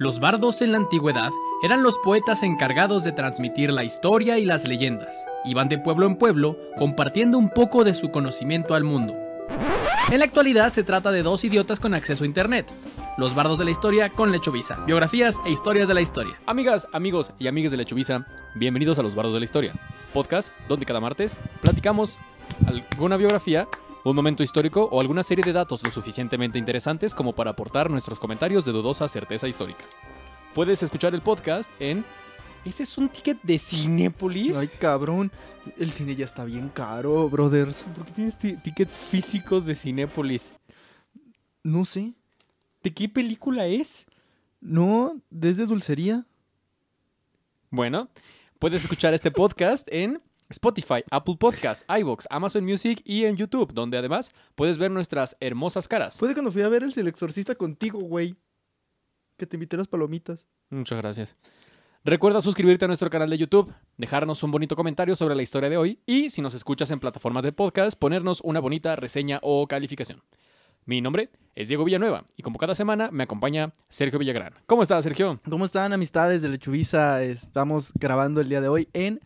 Los bardos en la antigüedad eran los poetas encargados de transmitir la historia y las leyendas. Iban de pueblo en pueblo compartiendo un poco de su conocimiento al mundo. En la actualidad se trata de dos idiotas con acceso a internet. Los bardos de la historia con Lechovisa. Biografías e historias de la historia. Amigas, amigos y amigas de Lechovisa, bienvenidos a Los bardos de la historia. Podcast donde cada martes platicamos alguna biografía un momento histórico o alguna serie de datos lo suficientemente interesantes como para aportar nuestros comentarios de dudosa certeza histórica. Puedes escuchar el podcast en... ¿Ese es un ticket de Cinépolis? Ay, cabrón. El cine ya está bien caro, brothers. ¿Por qué tienes tickets físicos de Cinépolis? No sé. ¿De qué película es? No, desde Dulcería. Bueno, puedes escuchar este podcast en Spotify, Apple Podcasts, iBox, Amazon Music y en YouTube, donde además puedes ver nuestras hermosas caras. Puede que cuando fui a ver el exorcista contigo, güey. Que te invité las palomitas. Muchas gracias. Recuerda suscribirte a nuestro canal de YouTube, dejarnos un bonito comentario sobre la historia de hoy y, si nos escuchas en plataformas de podcast, ponernos una bonita reseña o calificación. Mi nombre es Diego Villanueva y como cada semana me acompaña Sergio Villagrán. ¿Cómo estás, Sergio? ¿Cómo están, amistades de Lechubiza? Estamos grabando el día de hoy en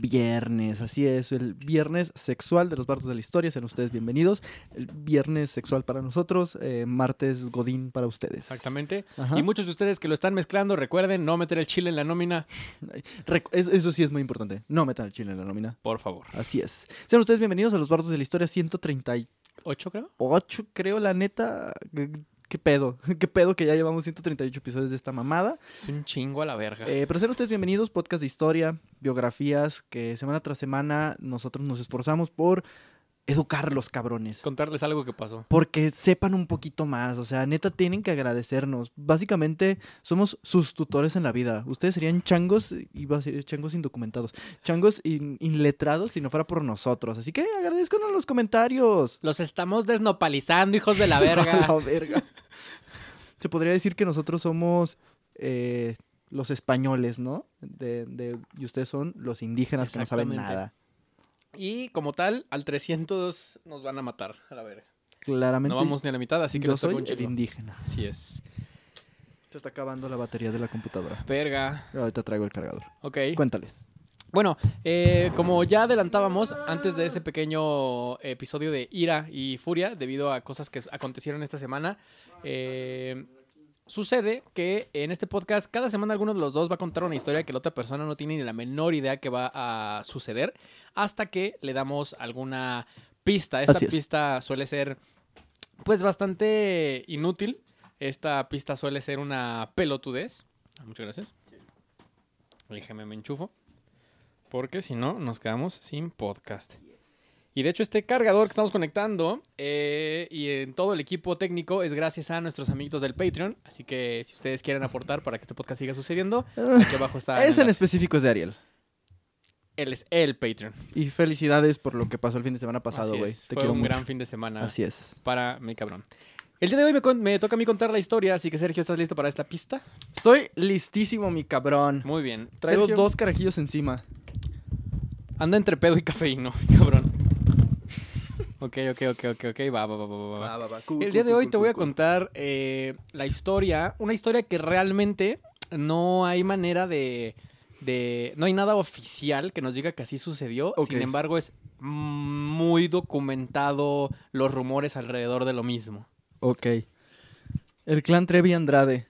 viernes, así es, el viernes sexual de los Bartos de la historia, sean ustedes bienvenidos, el viernes sexual para nosotros, eh, martes godín para ustedes. Exactamente. Y muchos de ustedes que lo están mezclando, recuerden no meter el chile en la nómina. Eso sí es muy importante, no metan el chile en la nómina. Por favor. Así es. Sean ustedes bienvenidos a los Bartos de la historia 138, creo. Ocho creo, la neta. ¿Qué pedo? ¿Qué pedo que ya llevamos 138 episodios de esta mamada? Es un chingo a la verga. Eh, pero sean ustedes bienvenidos, podcast de historia, biografías, que semana tras semana nosotros nos esforzamos por educar los cabrones. Contarles algo que pasó. Porque sepan un poquito más, o sea, neta, tienen que agradecernos. Básicamente, somos sus tutores en la vida. Ustedes serían changos, iba a ser changos indocumentados, changos inletrados si no fuera por nosotros. Así que agradezcanos los comentarios. Los estamos desnopalizando, hijos de la verga. la verga. Se podría decir que nosotros somos eh, los españoles, ¿no? y ustedes son los indígenas que no saben nada. Y como tal, al 300 nos van a matar, a la verga. Claramente. No vamos ni a la mitad, así que no soy un indígena. Así es. Se está acabando la batería de la computadora. Verga. ahorita traigo el cargador. Ok. Cuéntales. Bueno, eh, como ya adelantábamos antes de ese pequeño episodio de ira y furia debido a cosas que acontecieron esta semana, eh, sucede que en este podcast cada semana alguno de los dos va a contar una historia que la otra persona no tiene ni la menor idea que va a suceder hasta que le damos alguna pista. Esta pista suele ser pues bastante inútil. Esta pista suele ser una pelotudez. Muchas gracias. Déjeme me enchufo porque si no nos quedamos sin podcast. Y de hecho este cargador que estamos conectando eh, y en todo el equipo técnico es gracias a nuestros amiguitos del Patreon. Así que si ustedes quieren aportar para que este podcast siga sucediendo, aquí abajo está... Es el específico es de Ariel. Él es el Patreon. Y felicidades por lo que pasó el fin de semana pasado, güey. Te Fue quiero un gran fin de semana. Así es. Para mi cabrón. El día de hoy me, toca a mí contar la historia, así que Sergio, ¿estás listo para esta pista? Estoy listísimo, mi cabrón. Muy bien. Traigo dos carajillos encima. Anda entre pedo y cafeíno, cabrón. Ok, ok, ok, ok, ok, va, va, va, va, va. va, va. El día de hoy te voy a contar eh, la historia, una historia que realmente no hay manera de, No hay nada oficial que nos diga que así sucedió, sin embargo es muy documentado los rumores alrededor de lo mismo. Ok. El clan Trevi Andrade.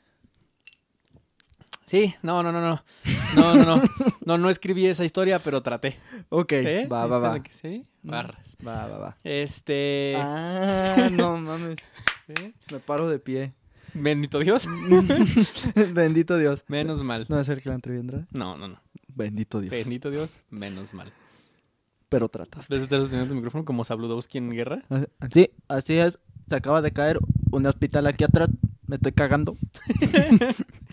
Sí, no, no, no, no. No, no, no. No, no escribí esa historia, pero traté. Ok, ¿Eh? va, va, va. Mm. Va, va, va. Este... Ah, no mames. ¿Eh? Me paro de pie. Bendito Dios. Bendito Dios. Menos mal. ¿No va a ser que la entrevendrá? No, no, no. Bendito Dios. Bendito Dios, menos mal. Pero trataste. ¿Desde estar sosteniendo tu micrófono como Sabludowski en guerra? Ah, sí, así es. Se acaba de caer un hospital aquí atrás. Me estoy cagando.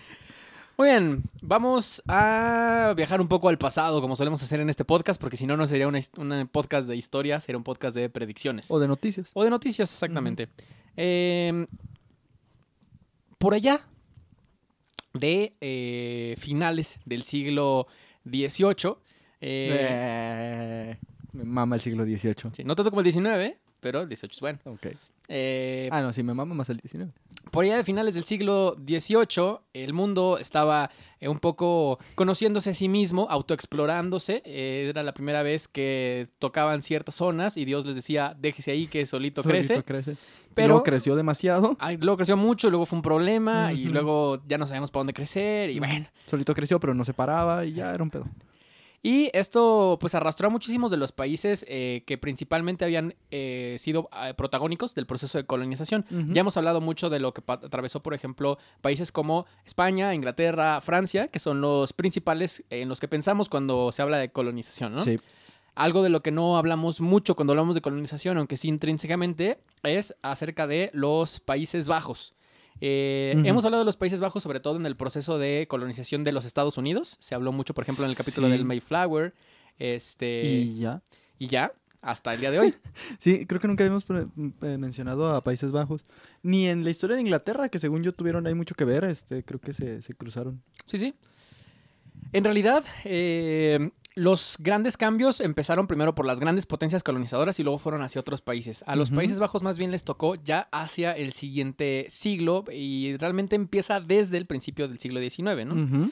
Muy bien, vamos a viajar un poco al pasado, como solemos hacer en este podcast, porque si no, no sería un podcast de historia, sería un podcast de predicciones. O de noticias. O de noticias, exactamente. Em, por allá, de eh, finales del siglo XVIII. Eh, eh, me mama el siglo XVIII. no tanto como el XIX, pero el XVIII es bueno. Eh, ah, no, sí, me mama más el XIX por allá de finales del siglo XVIII, el mundo estaba eh, un poco conociéndose a sí mismo, autoexplorándose. Eh, era la primera vez que tocaban ciertas zonas y Dios les decía, déjese ahí que solito, solito crece. Pero creció demasiado. luego creció mucho, luego fue un problema y luego ya no sabíamos para dónde crecer y bueno. Solito creció, pero no se paraba y ya era un pedo. Y esto pues arrastró a muchísimos de los países eh, que principalmente habían eh, sido ah, protagónicos del proceso de colonización. Ya hemos hablado mucho de lo que atravesó, por ejemplo, países como España, Inglaterra, Francia, que son los principales en los que pensamos cuando se habla de colonización, ¿no? Sí. Algo de lo que no hablamos mucho cuando hablamos de colonización, aunque sí intrínsecamente, es acerca de los Países Bajos. Eh, hemos hablado de los Países Bajos, sobre todo en el proceso de colonización de los Estados Unidos. Se habló mucho, por ejemplo, en el capítulo del Mayflower. Este, y ya. Y ya, hasta el día de hoy. sí, creo que nunca habíamos eh, eh, mencionado a Países Bajos. Ni en la historia de Inglaterra, que según yo tuvieron ahí mucho que ver. Este, creo que se, se cruzaron. Sí, sí. En realidad, eh, los grandes cambios empezaron primero por las grandes potencias colonizadoras y luego fueron hacia otros países. A los Países Bajos más bien les tocó ya hacia el siguiente siglo y realmente empieza desde el principio del siglo XIX, ¿no?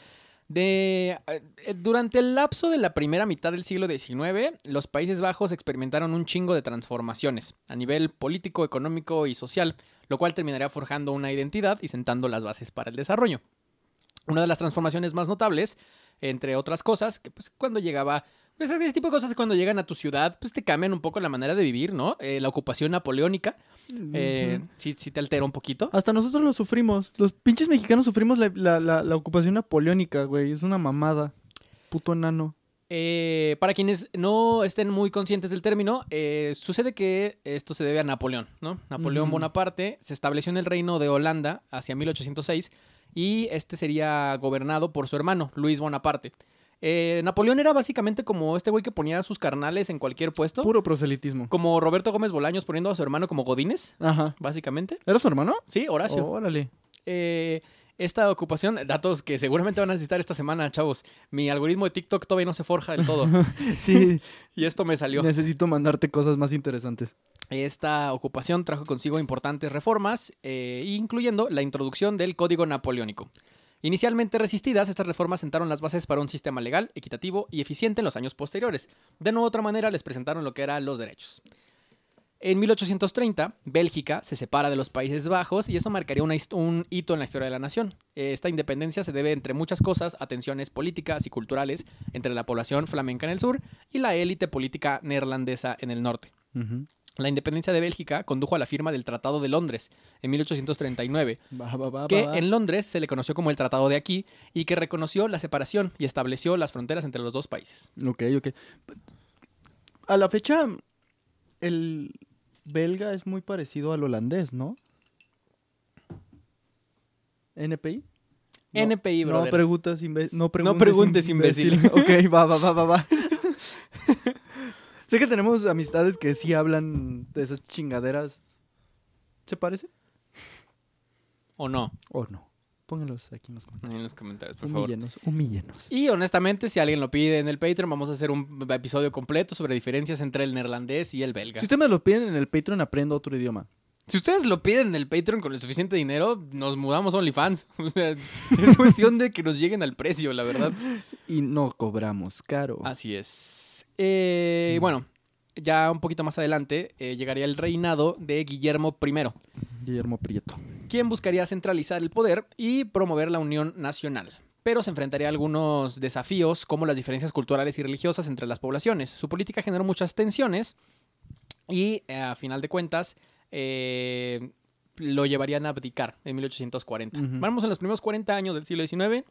De, eh, durante el lapso de la primera mitad del siglo XIX, los Países Bajos experimentaron un chingo de transformaciones a nivel político, económico y social, lo cual terminaría forjando una identidad y sentando las bases para el desarrollo. Una de las transformaciones más notables entre otras cosas, que pues cuando llegaba pues, ese tipo de cosas cuando llegan a tu ciudad, pues te cambian un poco la manera de vivir, ¿no? Eh, la ocupación napoleónica, si eh, sí, sí, te altera un poquito. Hasta nosotros lo sufrimos. Los pinches mexicanos sufrimos la, ocupación napoleónica, güey. Es una mamada. Puto nano. Eh, para quienes no estén muy conscientes del término, sucede que esto se debe a Napoleón, ¿no? Napoleón Bonaparte se estableció en el reino de Holanda hacia 1806 y este sería gobernado por su hermano, Luis Bonaparte. Eh, Napoleón era básicamente como este güey que ponía sus carnales en cualquier puesto. Puro proselitismo. Como Roberto Gómez Bolaños poniendo a su hermano como Godínez. Ajá. Básicamente. ¿Era su hermano? Sí, Horacio. Órale. Eh, esta ocupación, datos que seguramente van a necesitar esta semana, chavos. Mi algoritmo de TikTok todavía no se forja del todo. sí. y esto me salió. Necesito mandarte cosas más interesantes. Esta ocupación trajo consigo importantes reformas, eh, incluyendo la introducción del Código Napoleónico. Inicialmente resistidas, estas reformas sentaron las bases para un sistema legal, equitativo y eficiente en los años posteriores. De no otra manera, les presentaron lo que eran los derechos. En 1830, Bélgica se separa de los Países Bajos y eso marcaría un hito en la historia de la nación. Esta independencia se debe, entre muchas cosas, a tensiones políticas y culturales entre la población flamenca en el sur y la élite política neerlandesa en el norte. La independencia de Bélgica condujo a la firma del Tratado de Londres en 1839, que en Londres se le conoció como el Tratado de Aquí y que reconoció la separación y estableció las fronteras entre los dos países. Ok, ok. A la fecha, el belga es muy parecido al holandés, ¿no? ¿NPI? NPI, bro. No, preguntas no preguntes, no preguntes imbécil. imbécil. ok, va, va, va, va, va. Sé que tenemos amistades que sí hablan de esas chingaderas. ¿Se parece? ¿O no? O no. Pónganlos aquí en los comentarios. En los comentarios, por favor. favor. Humíllenos. Y honestamente, si alguien lo pide en el Patreon, vamos a hacer un episodio completo sobre diferencias entre el neerlandés y el belga. Si ustedes me lo piden en el Patreon, aprendo otro idioma. Si ustedes lo piden en el Patreon con el suficiente dinero, nos mudamos a OnlyFans. O sea, es cuestión de que nos lleguen al precio, la verdad. Y no cobramos caro. Así es. Eh, Bueno, ya un poquito más adelante eh, llegaría el reinado de Guillermo I. Guillermo Prieto. Quien buscaría centralizar el poder y promover la unión nacional. Pero se enfrentaría a algunos desafíos como las diferencias culturales y religiosas entre las poblaciones. Su política generó muchas tensiones y eh, a final de cuentas eh, lo llevarían a abdicar en 1840. Vamos en los primeros 40 años del siglo XIX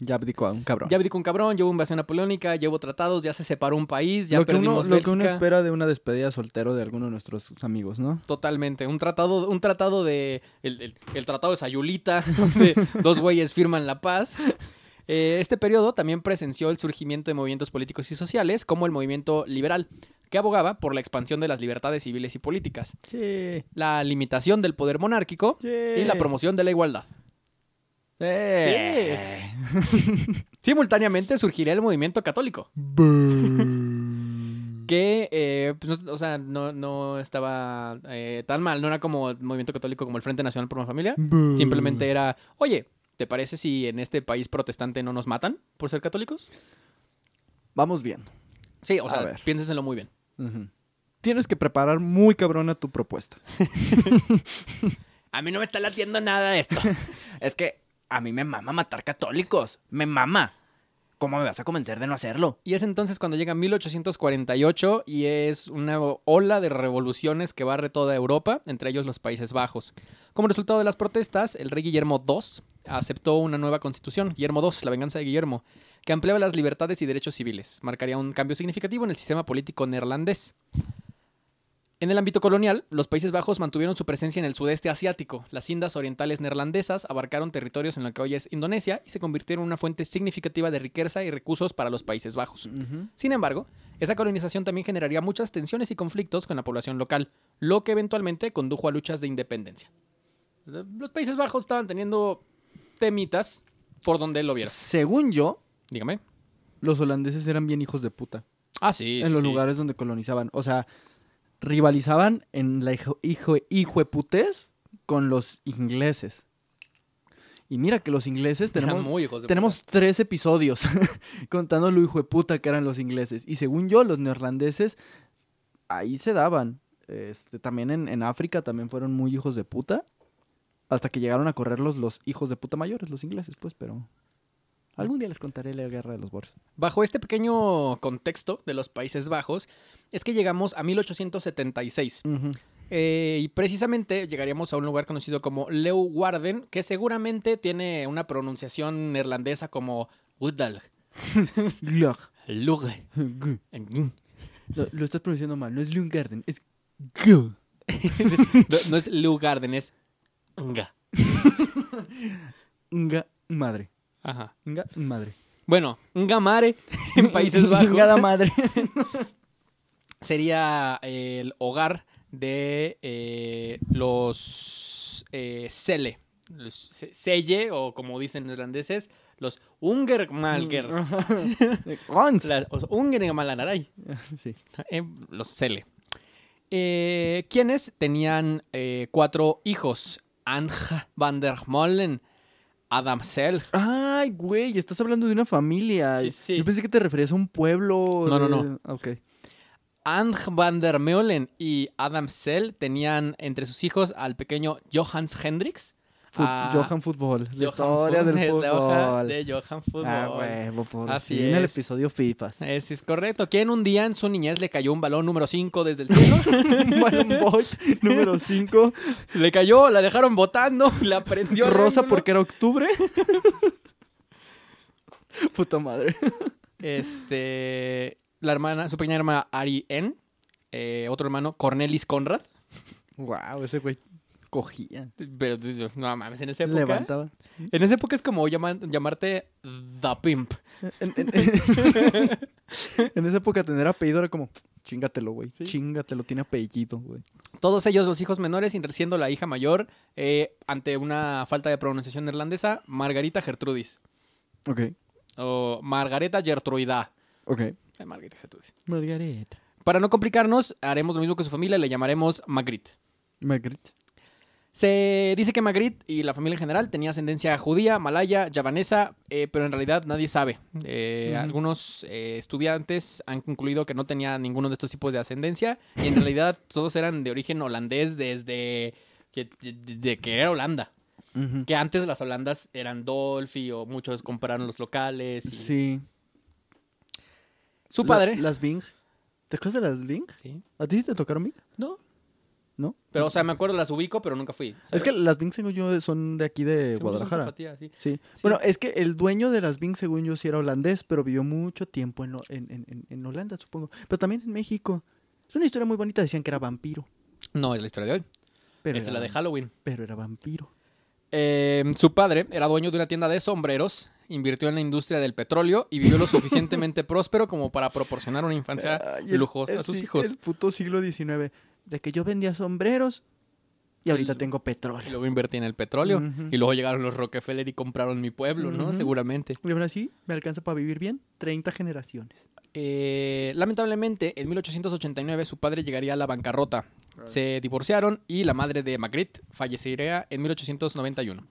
ya abdicó a un cabrón. Ya abdicó un cabrón, llevo invasión napoleónica llevo tratados, ya se separó un país, ya lo que uno, Lo que uno espera de una despedida soltero de alguno de nuestros amigos, ¿no? Totalmente. Un tratado, un tratado de... El, tratado de Sayulita, donde dos güeyes firman la paz. Eh, este periodo también presenció el surgimiento de movimientos políticos y sociales, como el movimiento liberal, que abogaba por la expansión de las libertades civiles y políticas, sí. la limitación del poder monárquico y la promoción de la igualdad. Simultáneamente surgiría el movimiento católico. que, eh, pues, no, o sea, no, estaba eh, tan mal, no era como el movimiento católico como el Frente Nacional por una Familia. Simplemente era, oye, ¿te parece si en este país protestante no nos matan por ser católicos? Vamos viendo. Sí, o sea, piénsenselo muy bien. Tienes que preparar muy cabrona tu propuesta. A mí no me está latiendo nada esto. es que a mí me mama matar católicos, me mama. ¿Cómo me vas a convencer de no hacerlo? Y es entonces cuando llega 1848 y es una ola de revoluciones que barre toda Europa, entre ellos los Países Bajos. Como resultado de las protestas, el rey Guillermo II aceptó una nueva constitución, Guillermo II, la venganza de Guillermo, que ampliaba las libertades y derechos civiles. Marcaría un cambio significativo en el sistema político neerlandés. En el ámbito colonial, los Países Bajos mantuvieron su presencia en el sudeste asiático. Las indas orientales neerlandesas abarcaron territorios en lo que hoy es Indonesia y se convirtieron en una fuente significativa de riqueza y recursos para los Países Bajos. Sin embargo, esa colonización también generaría muchas tensiones y conflictos con la población local, lo que eventualmente condujo a luchas de independencia. Eh, los Países Bajos estaban teniendo temitas por donde lo vieron. Según yo, dígame, los holandeses eran bien hijos de puta. Ah, sí. En los lugares donde colonizaban. O sea, rivalizaban en la hijo, hijo, hijueputés con los ingleses. Y mira que los ingleses tenemos, tenemos tres episodios contando lo hijo de puta que eran los ingleses. Y según yo, los neerlandeses ahí se daban. Este, también en, en, África también fueron muy hijos de puta. Hasta que llegaron a correrlos los hijos de puta mayores, los ingleses, pues, pero. Algún día les contaré la guerra de los Boers. Bajo este pequeño contexto de los Países Bajos, es que llegamos a 1876. Eh, y precisamente llegaríamos a un lugar conocido como Leuwarden, que seguramente tiene una pronunciación neerlandesa como Udalg. Lo, estás pronunciando mal, no es Leuwarden, es no, no es Leuwarden, es Nga. Nga madre. Ajá. un madre. Bueno, gamare en Países Bajos. ¡Una madre. sería el hogar de eh, los eh, Sele. Los selle, o como dicen los holandeses los Ungermalger. Mm, eh, los Ungermalanaray. Sí. los Sele. Eh, quienes tenían cuatro hijos: Anja van der Molen, Adam Sel. Ah, Ay, güey, estás hablando de una familia. Yo pensé que te referías a un pueblo. No, no, no. Ok. Ang van der Meulen y Adam Sell tenían entre sus hijos al pequeño Johannes Hendrix. Ah, Johan Fútbol, la historia del fútbol. de Johan ah, Fútbol. Ah, Así es. En el episodio FIFA. Es, es correcto. ¿Quién un día en su niñez le cayó un balón número 5 desde el cielo. un balón bot número 5. Le cayó, la dejaron botando, la prendió. Rosa porque era octubre. Puta madre. Este. La hermana, su pequeña hermana Ari N. Eh, otro hermano, Cornelis Conrad. Wow, ese güey cogía. Pero no mames, en esa época. Levantaba. En esa época es como llamarte The Pimp. En, esa época tener apellido era como, chingatelo, güey. ¿Sí? Chingatelo, tiene apellido, güey. Todos ellos, los hijos menores, siendo la hija mayor, eh, ante una falta de pronunciación irlandesa, Margarita Gertrudis. Ok. O Margareta Gertruida. Ok. Margareta Margareta. Para no complicarnos, haremos lo mismo que su familia, le llamaremos Magritte. Magritte. Se dice que Magritte y la familia en general tenía ascendencia judía, malaya, javanesa, eh, pero en realidad nadie sabe. Mm. Eh, mm. Algunos eh, estudiantes han concluido que no tenía ninguno de estos tipos de ascendencia y en realidad todos eran de origen holandés desde que era Holanda. Que antes las Holandas eran Dolphy o muchos compraron los locales. Sí. Su padre. las Bing. ¿Te acuerdas de las Bing? Sí. ¿A ti sí te tocaron Bing? No. ¿No? Pero, o sea, me acuerdo, las ubico, pero nunca fui. Es que las Bing, según yo, son de aquí de Guadalajara. sí. Bueno, es que el dueño de las Bing, según yo, sí era holandés, pero vivió mucho tiempo en, en, Holanda, supongo. Pero también en México. Es una historia muy bonita, decían que era vampiro. No, es la historia de hoy. es la de Halloween. Pero era vampiro. Em, su padre era dueño de una tienda de sombreros, invirtió en la industria del petróleo y vivió lo suficientemente próspero como para proporcionar una infancia lujosa a sus hijos. El puto siglo XIX, de que yo vendía sombreros y ahorita tengo petróleo. Y luego invertí en el petróleo y luego llegaron los Rockefeller y compraron mi pueblo, ¿no? Seguramente. Y ahora sí, me alcanza para vivir bien 30 generaciones. Eh, lamentablemente, en 1889 su padre llegaría a la bancarrota. Se divorciaron y la madre de Magritte fallecería en 1891.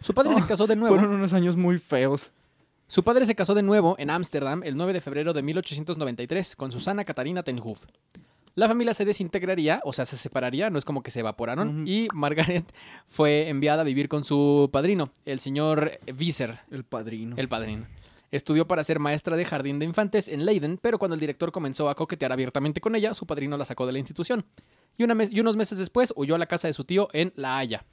Su padre se oh, casó de nuevo. Fueron unos años muy feos. Su padre se casó de nuevo en Ámsterdam el 9 de febrero de 1893 con Susana Catarina Tenhoof. La familia se desintegraría, o sea, se separaría, no es como que se evaporaron, y Margaret fue enviada a vivir con su padrino, el señor Visser. El padrino. El padrino. Estudió para ser maestra de jardín de infantes en Leiden, pero cuando el director comenzó a coquetear abiertamente con ella, su padrino la sacó de la institución. Y, unos meses después huyó a la casa de su tío en La Haya.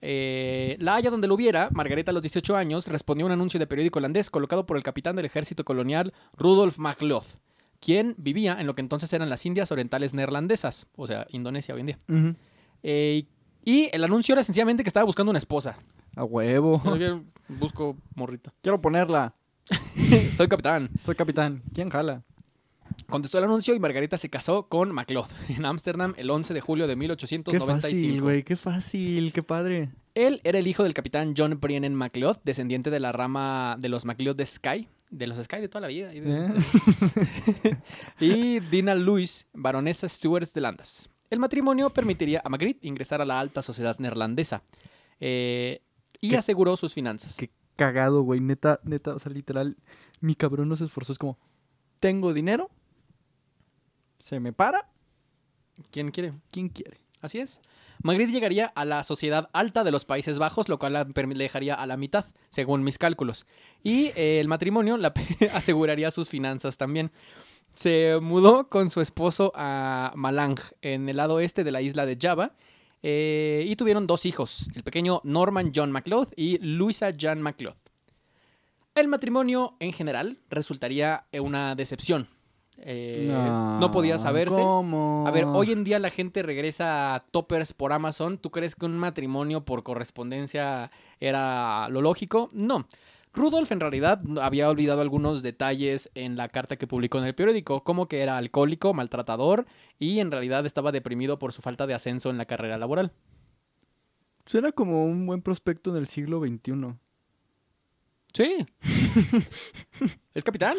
Eh, la Haya, donde lo hubiera, Margaret a los 18 años respondió a un anuncio de periódico holandés colocado por el capitán del ejército colonial Rudolf Macloth quien vivía en lo que entonces eran las Indias Orientales Neerlandesas, o sea, Indonesia hoy en día. Eh, y el anuncio era sencillamente que estaba buscando una esposa. A huevo. busco morrita. Quiero ponerla. Soy capitán. Soy capitán. ¿Quién jala? Contestó el anuncio y Margarita se casó con MacLeod en Ámsterdam el 11 de julio de 1895. Qué fácil, güey, qué fácil, qué padre. Él era el hijo del capitán John Brennan MacLeod, descendiente de la rama de los MacLeod de Skye, de los Sky de toda la vida. y eh. Dina Luis baronesa Stewart de Landas. El matrimonio permitiría a Magritte ingresar a la alta sociedad neerlandesa eh, y aseguró sus finanzas. Qué cagado, güey. Neta, neta, o sea, literal, mi cabrón no se esforzó. Es como, tengo dinero, se me para. ¿Quién quiere? ¿Quién quiere? Así es. Magritte llegaría a la sociedad alta de los Países Bajos, lo cual la dejaría a la mitad, según mis cálculos. Y eh, el matrimonio la aseguraría sus finanzas también. Se mudó con su esposo a Malang, en el lado este de la isla de Java, eh, y tuvieron dos hijos, el pequeño Norman John MacLeod y Luisa Jan MacLeod. El matrimonio en general resultaría una decepción eh, no, podía saberse. A ver, hoy en día la gente regresa a toppers por Amazon. ¿Tú crees que un matrimonio por correspondencia era lo lógico? No. Rudolf en realidad había olvidado algunos detalles en la carta que publicó en el periódico, como que era alcohólico, maltratador y en realidad estaba deprimido por su falta de ascenso en la carrera laboral. Suena como un buen prospecto en el siglo XXI. Sí. es capitán.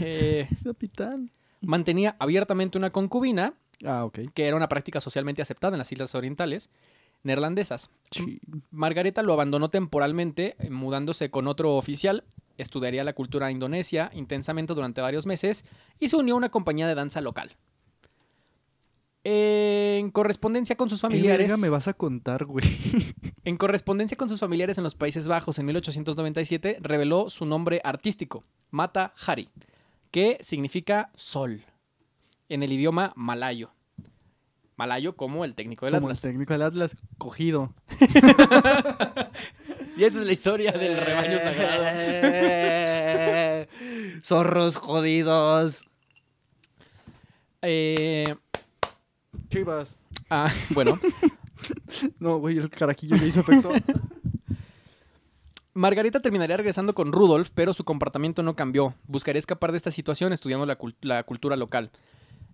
Eh, capitán. Mantenía abiertamente una concubina, ah, que era una práctica socialmente aceptada en las Islas Orientales neerlandesas. Margareta lo abandonó temporalmente, eh, mudándose con otro oficial. Estudiaría la cultura indonesia intensamente durante varios meses y se unió a una compañía de danza local. En correspondencia con sus familiares. me vas a contar, güey? en correspondencia con sus familiares en los Países Bajos en 1897, reveló su nombre artístico, Mata Hari, que significa sol en el idioma malayo. Malayo como el técnico del Atlas. Como el técnico del Atlas, cogido. y esta es la historia del rebaño sagrado. Zorros jodidos. Eh. Chivas. Ah, bueno. no, güey, el caraquillo ya hizo efecto. Margarita terminaría regresando con Rudolf, pero su comportamiento no cambió. Buscaría escapar de esta situación estudiando la, cultura local.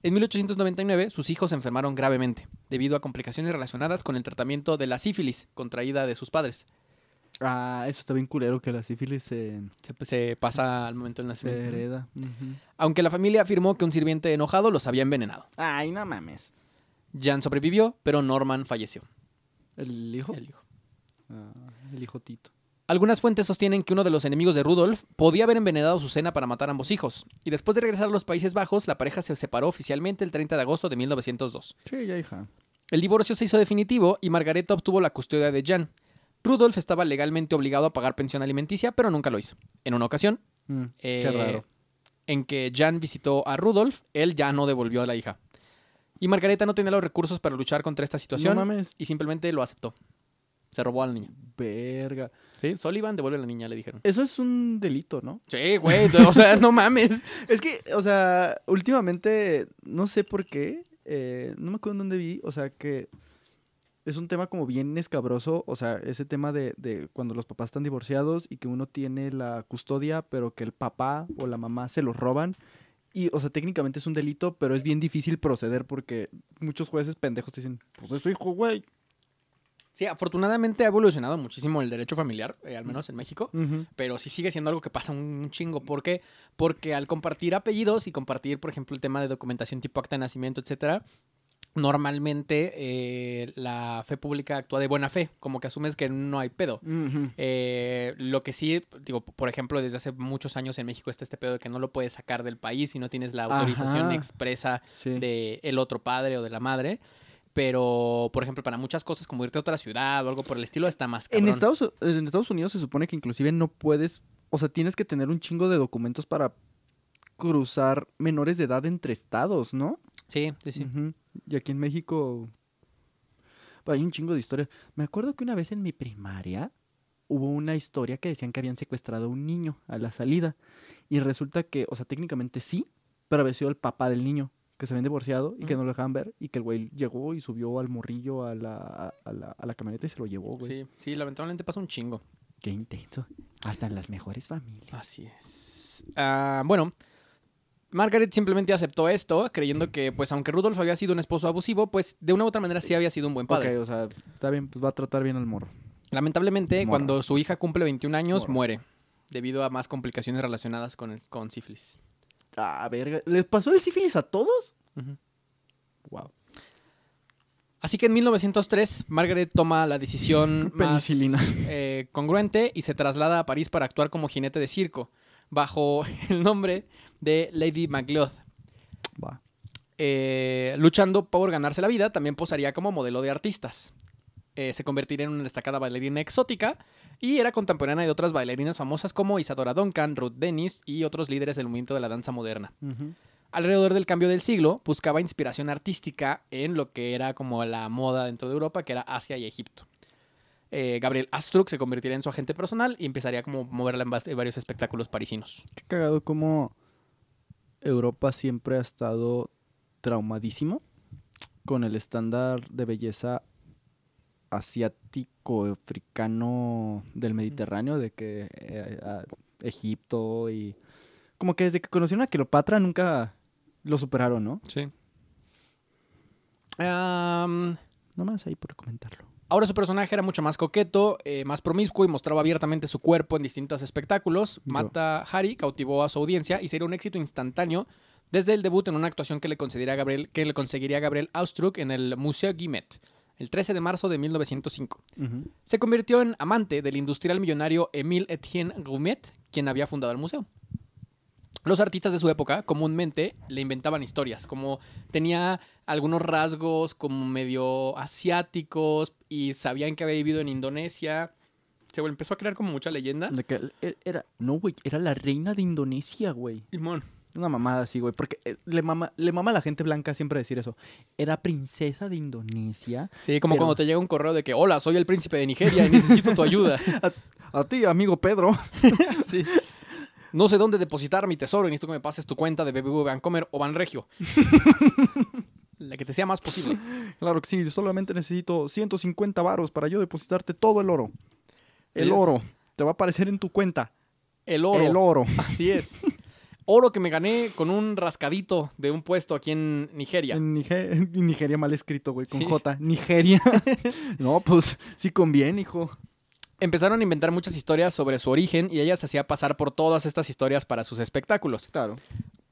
En 1899, sus hijos se enfermaron gravemente, debido a complicaciones relacionadas con el tratamiento de la sífilis contraída de sus padres. Ah, eso está bien culero que la sífilis se, se, pues, pasa al momento del nacimiento. hereda. Aunque la familia afirmó que un sirviente enojado los había envenenado. Ay, no mames. Jan sobrevivió, pero Norman falleció. ¿El hijo? El hijo. Ah, el hijo Tito. Algunas fuentes sostienen que uno de los enemigos de Rudolf podía haber envenenado su cena para matar a ambos hijos, y después de regresar a los Países Bajos, la pareja se separó oficialmente el 30 de agosto de 1902. Sí, ya hija. El divorcio se hizo definitivo y Margareta obtuvo la custodia de Jan. Rudolf estaba legalmente obligado a pagar pensión alimenticia, pero nunca lo hizo. En una ocasión, mm, eh, en que Jan visitó a Rudolf, él ya no devolvió a la hija. Y Margarita no tenía los recursos para luchar contra esta situación. No mames. Y simplemente lo aceptó. Se robó a la niña. Verga. Sí, Sullivan devuelve a la niña, le dijeron. Eso es un delito, ¿no? Sí, güey. O sea, no mames. Es que, o sea, últimamente, no sé por qué, eh, no me acuerdo en dónde vi, o sea, que es un tema como bien escabroso, o sea, ese tema de, de, cuando los papás están divorciados y que uno tiene la custodia, pero que el papá o la mamá se los roban y, o sea, técnicamente es un delito, pero es bien difícil proceder porque muchos jueces pendejos dicen, pues eso, hijo, güey. Sí, afortunadamente ha evolucionado muchísimo el derecho familiar, eh, al menos en México, pero sí sigue siendo algo que pasa un chingo. ¿Por qué? Porque al compartir apellidos y compartir, por ejemplo, el tema de documentación tipo acta de nacimiento, etcétera, normalmente eh, la fe pública actúa de buena fe, como que asumes que no hay pedo. Eh, lo que sí, digo, por ejemplo, desde hace muchos años en México está este pedo de que no lo puedes sacar del país si no tienes la autorización expresa de del otro padre o de la madre pero por ejemplo para muchas cosas como irte a otra ciudad o algo por el estilo está más cabrón. En Estados, en Estados Unidos se supone que inclusive no puedes, o sea, tienes que tener un chingo de documentos para cruzar menores de edad entre estados, ¿no? Sí, sí, sí. Y aquí en México pues, hay un chingo de historias. Me acuerdo que una vez en mi primaria hubo una historia que decían que habían secuestrado a un niño a la salida. Y resulta que, o sea, técnicamente sí, pero había sido el papá del niño, que se habían divorciado y que no lo dejaban ver. Y que el güey llegó y subió al morrillo a la, a, la, camioneta y se lo llevó, güey. Sí, sí, lamentablemente pasa un chingo. Qué intenso. Hasta en las mejores familias. Así es. Ah, bueno, Margaret simplemente aceptó esto, creyendo que, pues, aunque Rudolf había sido un esposo abusivo, pues, de una u otra manera sí había sido un buen padre. Ok, o sea, está bien, pues va a tratar bien al morro. Lamentablemente, cuando su hija cumple 21 años, muere, debido a más complicaciones relacionadas con, con sífilis. Ah, verga. ¿Les pasó el sífilis a todos? Wow. Así que en 1903, Margaret toma la decisión eh, congruente y se traslada a París para actuar como jinete de circo bajo el nombre de Lady MacLeod. Eh, luchando por ganarse la vida, también posaría como modelo de artistas. Eh, se convertiría en una destacada bailarina exótica y era contemporánea de otras bailarinas famosas como Isadora Duncan, Ruth Dennis y otros líderes del movimiento de la danza moderna. Alrededor del cambio del siglo, buscaba inspiración artística en lo que era como la moda dentro de Europa, que era Asia y Egipto. Eh, Gabriel Astruc se convertiría en su agente personal y empezaría como moverla en varios espectáculos parisinos. Qué cagado como Europa siempre ha estado traumadísimo con el estándar de belleza asiático, africano del Mediterráneo, de que eh, Egipto y... Como que desde que conocieron a Cleopatra nunca lo superaron, ¿no? Sí. Um... Nomás ahí por comentarlo. Ahora su personaje era mucho más coqueto, eh, más promiscuo y mostraba abiertamente su cuerpo en distintos espectáculos. Mata Harry, cautivó a su audiencia y sería un éxito instantáneo desde el debut en una actuación que le, conseguiría Gabriel, que le conseguiría Gabriel Austruck en el Museo Guimet el 13 de marzo de 1905. Se convirtió en amante del industrial millonario Émile Etienne Guimet, quien había fundado el museo los artistas de su época comúnmente le inventaban historias, como tenía algunos rasgos como medio asiáticos y sabían que había vivido en Indonesia. Se empezó a crear como mucha leyenda. De que e, era, no, güey, era la reina de Indonesia, güey. Limón. Una mamada así, güey. Porque eh, le mama, le mama a la gente blanca siempre decir eso. Era princesa de Indonesia. Sí, como cuando te llega un correo de que, hola, soy el príncipe de Nigeria y necesito tu ayuda. a, ti, amigo Pedro. sí. No sé dónde depositar mi tesoro y necesito que me pases tu cuenta de BBV Vancomer o Banregio. La que te sea más posible. Claro que sí, solamente necesito 150 baros para yo depositarte todo el oro. El oro. Te va a aparecer en tu cuenta. El oro. El oro. Así es. Oro que me gané con un rascadito de un puesto aquí en Nigeria. En Nigeria, mal escrito, güey, con J. Nigeria. no, pues sí conviene, hijo empezaron a inventar muchas historias sobre su origen y ella se hacía pasar por todas estas historias para sus espectáculos. Claro.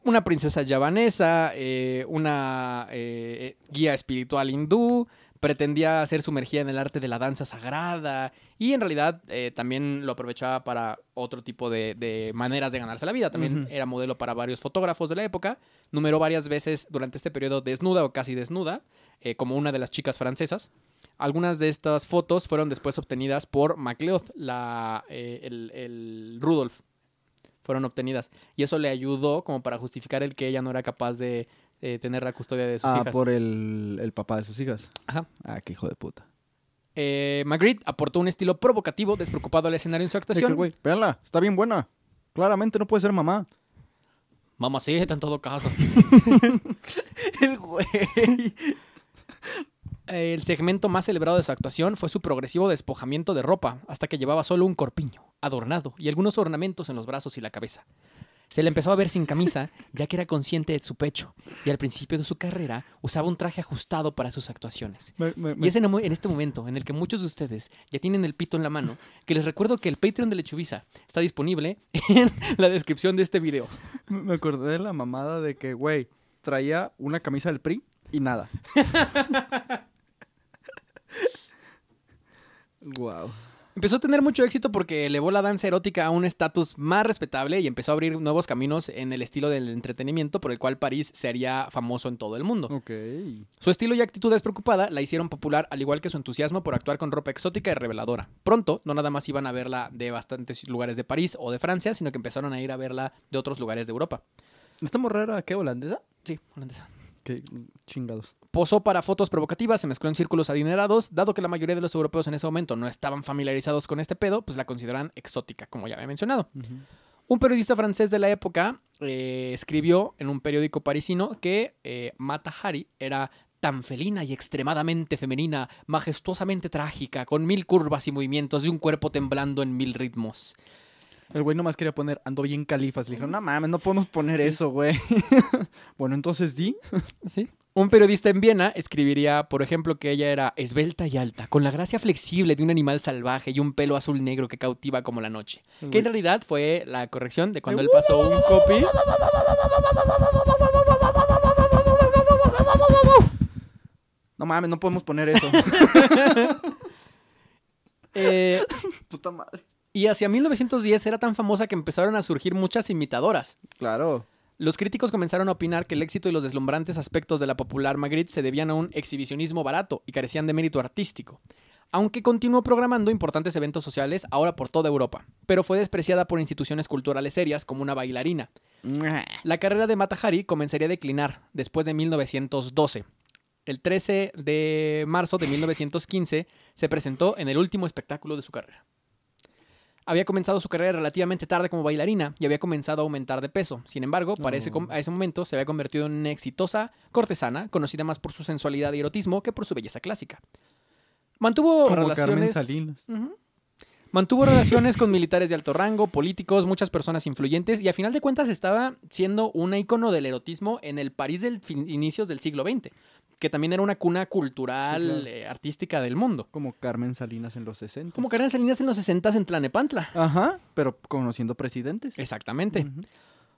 Una princesa javanesa, eh, una eh, guía espiritual hindú, pretendía ser sumergida en el arte de la danza sagrada y en realidad eh, también lo aprovechaba para otro tipo de, maneras de ganarse la vida. También era modelo para varios fotógrafos de la época. Numeró varias veces durante este periodo desnuda o casi desnuda, como una de las chicas francesas. Algunas de estas fotos fueron después obtenidas por MacLeod, la, eh, el, el Rudolf. Fueron obtenidas. Y eso le ayudó como para justificar el que ella no era capaz de eh, tener la custodia de sus ah, hijas. Ah, por el, el, papá de sus hijas. Ajá. Ah, qué hijo de puta. Eh, Magritte aportó un estilo provocativo, despreocupado al escenario en su actuación. está bien buena. Claramente no puede ser mamá. Mamá, sí, está en todo caso. el güey. El segmento más celebrado de su actuación fue su progresivo despojamiento de ropa, hasta que llevaba solo un corpiño, adornado, y algunos ornamentos en los brazos y la cabeza. Se le empezó a ver sin camisa, ya que era consciente de su pecho, y al principio de su carrera usaba un traje ajustado para sus actuaciones. Y es en, este momento en el que muchos de ustedes ya tienen el pito en la mano, que les recuerdo que el Patreon de Lechubiza está disponible en la descripción de este video. Me acordé de la mamada de que, güey, traía una camisa del PRI y nada. Wow. Empezó a tener mucho éxito porque elevó la danza erótica a un estatus más respetable y empezó a abrir nuevos caminos en el estilo del entretenimiento por el cual París sería famoso en todo el mundo. Okay. Su estilo y actitud despreocupada la hicieron popular al igual que su entusiasmo por actuar con ropa exótica y reveladora. Pronto, no nada más iban a verla de bastantes lugares de París o de Francia, sino que empezaron a ir a verla de otros lugares de Europa. ¿Estamos raro a qué, holandesa? Sí, holandesa. Qué chingados posó para fotos provocativas, se mezcló en círculos adinerados, dado que la mayoría de los europeos en ese momento no estaban familiarizados con este pedo, pues la consideran exótica, como ya había mencionado. Un periodista francés de la época eh, escribió en un periódico parisino que eh, Mata Hari era tan felina y extremadamente femenina, majestuosamente trágica, con mil curvas y movimientos de un cuerpo temblando en mil ritmos. El güey más quería poner ando bien califas. Le dijeron, no mames, no podemos poner eso, güey. bueno, entonces di. sí. Un periodista en Viena escribiría, por ejemplo, que ella era esbelta y alta, con la gracia flexible de un animal salvaje y un pelo azul negro que cautiva como la noche. que en realidad fue la corrección de cuando él pasó un copy. No mames, no podemos poner eso. Eh, Puta madre. Y hacia 1910 era tan famosa que empezaron a surgir muchas imitadoras. Claro. Los críticos comenzaron a opinar que el éxito y los deslumbrantes aspectos de la popular Magritte se debían a un exhibicionismo barato y carecían de mérito artístico, aunque continuó programando importantes eventos sociales ahora por toda Europa, pero fue despreciada por instituciones culturales serias como una bailarina. La carrera de Matahari comenzaría a declinar después de 1912. El 13 de marzo de 1915 se presentó en el último espectáculo de su carrera. Había comenzado su carrera relativamente tarde como bailarina y había comenzado a aumentar de peso. Sin embargo, para a ese momento se había convertido en una exitosa cortesana, conocida más por su sensualidad y erotismo que por su belleza clásica. Mantuvo relaciones. Mantuvo relaciones con militares de alto rango, políticos, muchas personas influyentes y a final de cuentas estaba siendo un icono del erotismo en el París de inicios del siglo XX, que también era una cuna cultural, eh, artística del mundo. Como Carmen Salinas en los 60. Como Carmen Salinas en los 60 en Tlanepantla. Ajá, pero conociendo presidentes. Exactamente.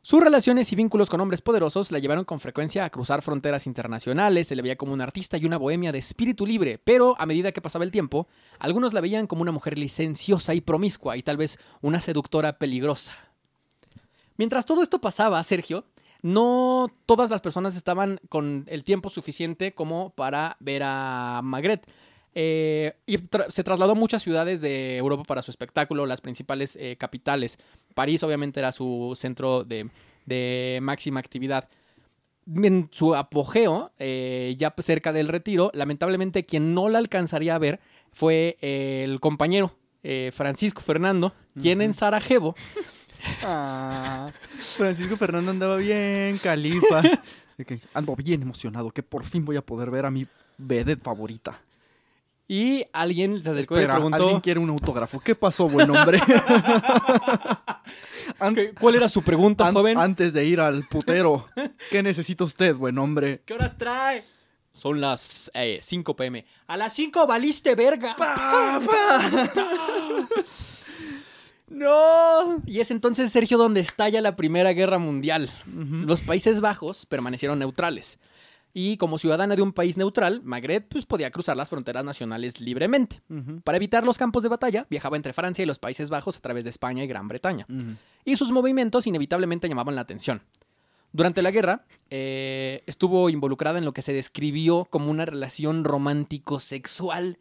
Sus relaciones y vínculos con hombres poderosos la llevaron con frecuencia a cruzar fronteras internacionales, se le veía como un artista y una bohemia de espíritu libre, pero a medida que pasaba el tiempo, algunos la veían como una mujer licenciosa y promiscua y tal vez una seductora peligrosa. Mientras todo esto pasaba, Sergio, no todas las personas estaban con el tiempo suficiente como para ver a Magret. Eh, y se trasladó a muchas ciudades de Europa para su espectáculo, las principales eh, capitales. París obviamente era su centro de, máxima actividad. En su apogeo, eh, ya cerca del retiro, lamentablemente quien no la alcanzaría a ver fue el compañero Francisco Fernando, quien en Sarajevo Ah. Francisco Fernando andaba bien, califas. ando bien emocionado que por fin voy a poder ver a mi vedette favorita. Y alguien se acercó alguien quiere un autógrafo. ¿Qué pasó, buen hombre? ¿Cuál era su pregunta, joven? Antes de ir al putero, ¿qué necesita usted, buen hombre? ¿Qué horas trae? Son las 5 eh, pm. A las 5 valiste verga. ¡No! Y es entonces, Sergio, donde estalla la Primera Guerra Mundial. Los Países Bajos permanecieron neutrales. Y como ciudadana de un país neutral, Magret pues, podía cruzar las fronteras nacionales libremente. Para evitar los campos de batalla, viajaba entre Francia y los Países Bajos a través de España y Gran Bretaña. Y sus movimientos inevitablemente llamaban la atención. Durante la guerra, eh, estuvo involucrada en lo que se describió como una relación romántico-sexual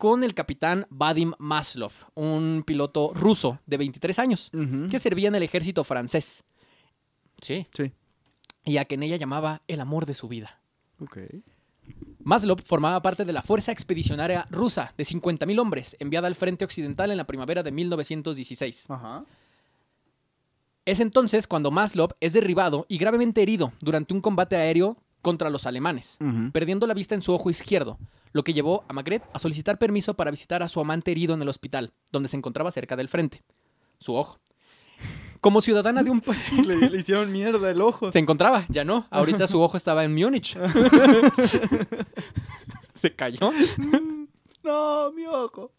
con el capitán Vadim Maslov, un piloto ruso de 23 años, que servía en el ejército francés. Sí. Sí. Y a quien ella llamaba el amor de su vida. Ok. Maslov formaba parte de la Fuerza Expedicionaria Rusa de 50.000 hombres, enviada al Frente Occidental en la primavera de 1916. Ajá. Es entonces cuando Maslov es derribado y gravemente herido durante un combate aéreo contra los alemanes, perdiendo la vista en su ojo izquierdo, lo que llevó a Magret a solicitar permiso para visitar a su amante herido en el hospital, donde se encontraba cerca del frente. Su ojo. Como ciudadana de un país. Le, hicieron mierda el ojo. Se encontraba, ya no. Ahorita su ojo estaba en Múnich. se cayó. No, mi ojo.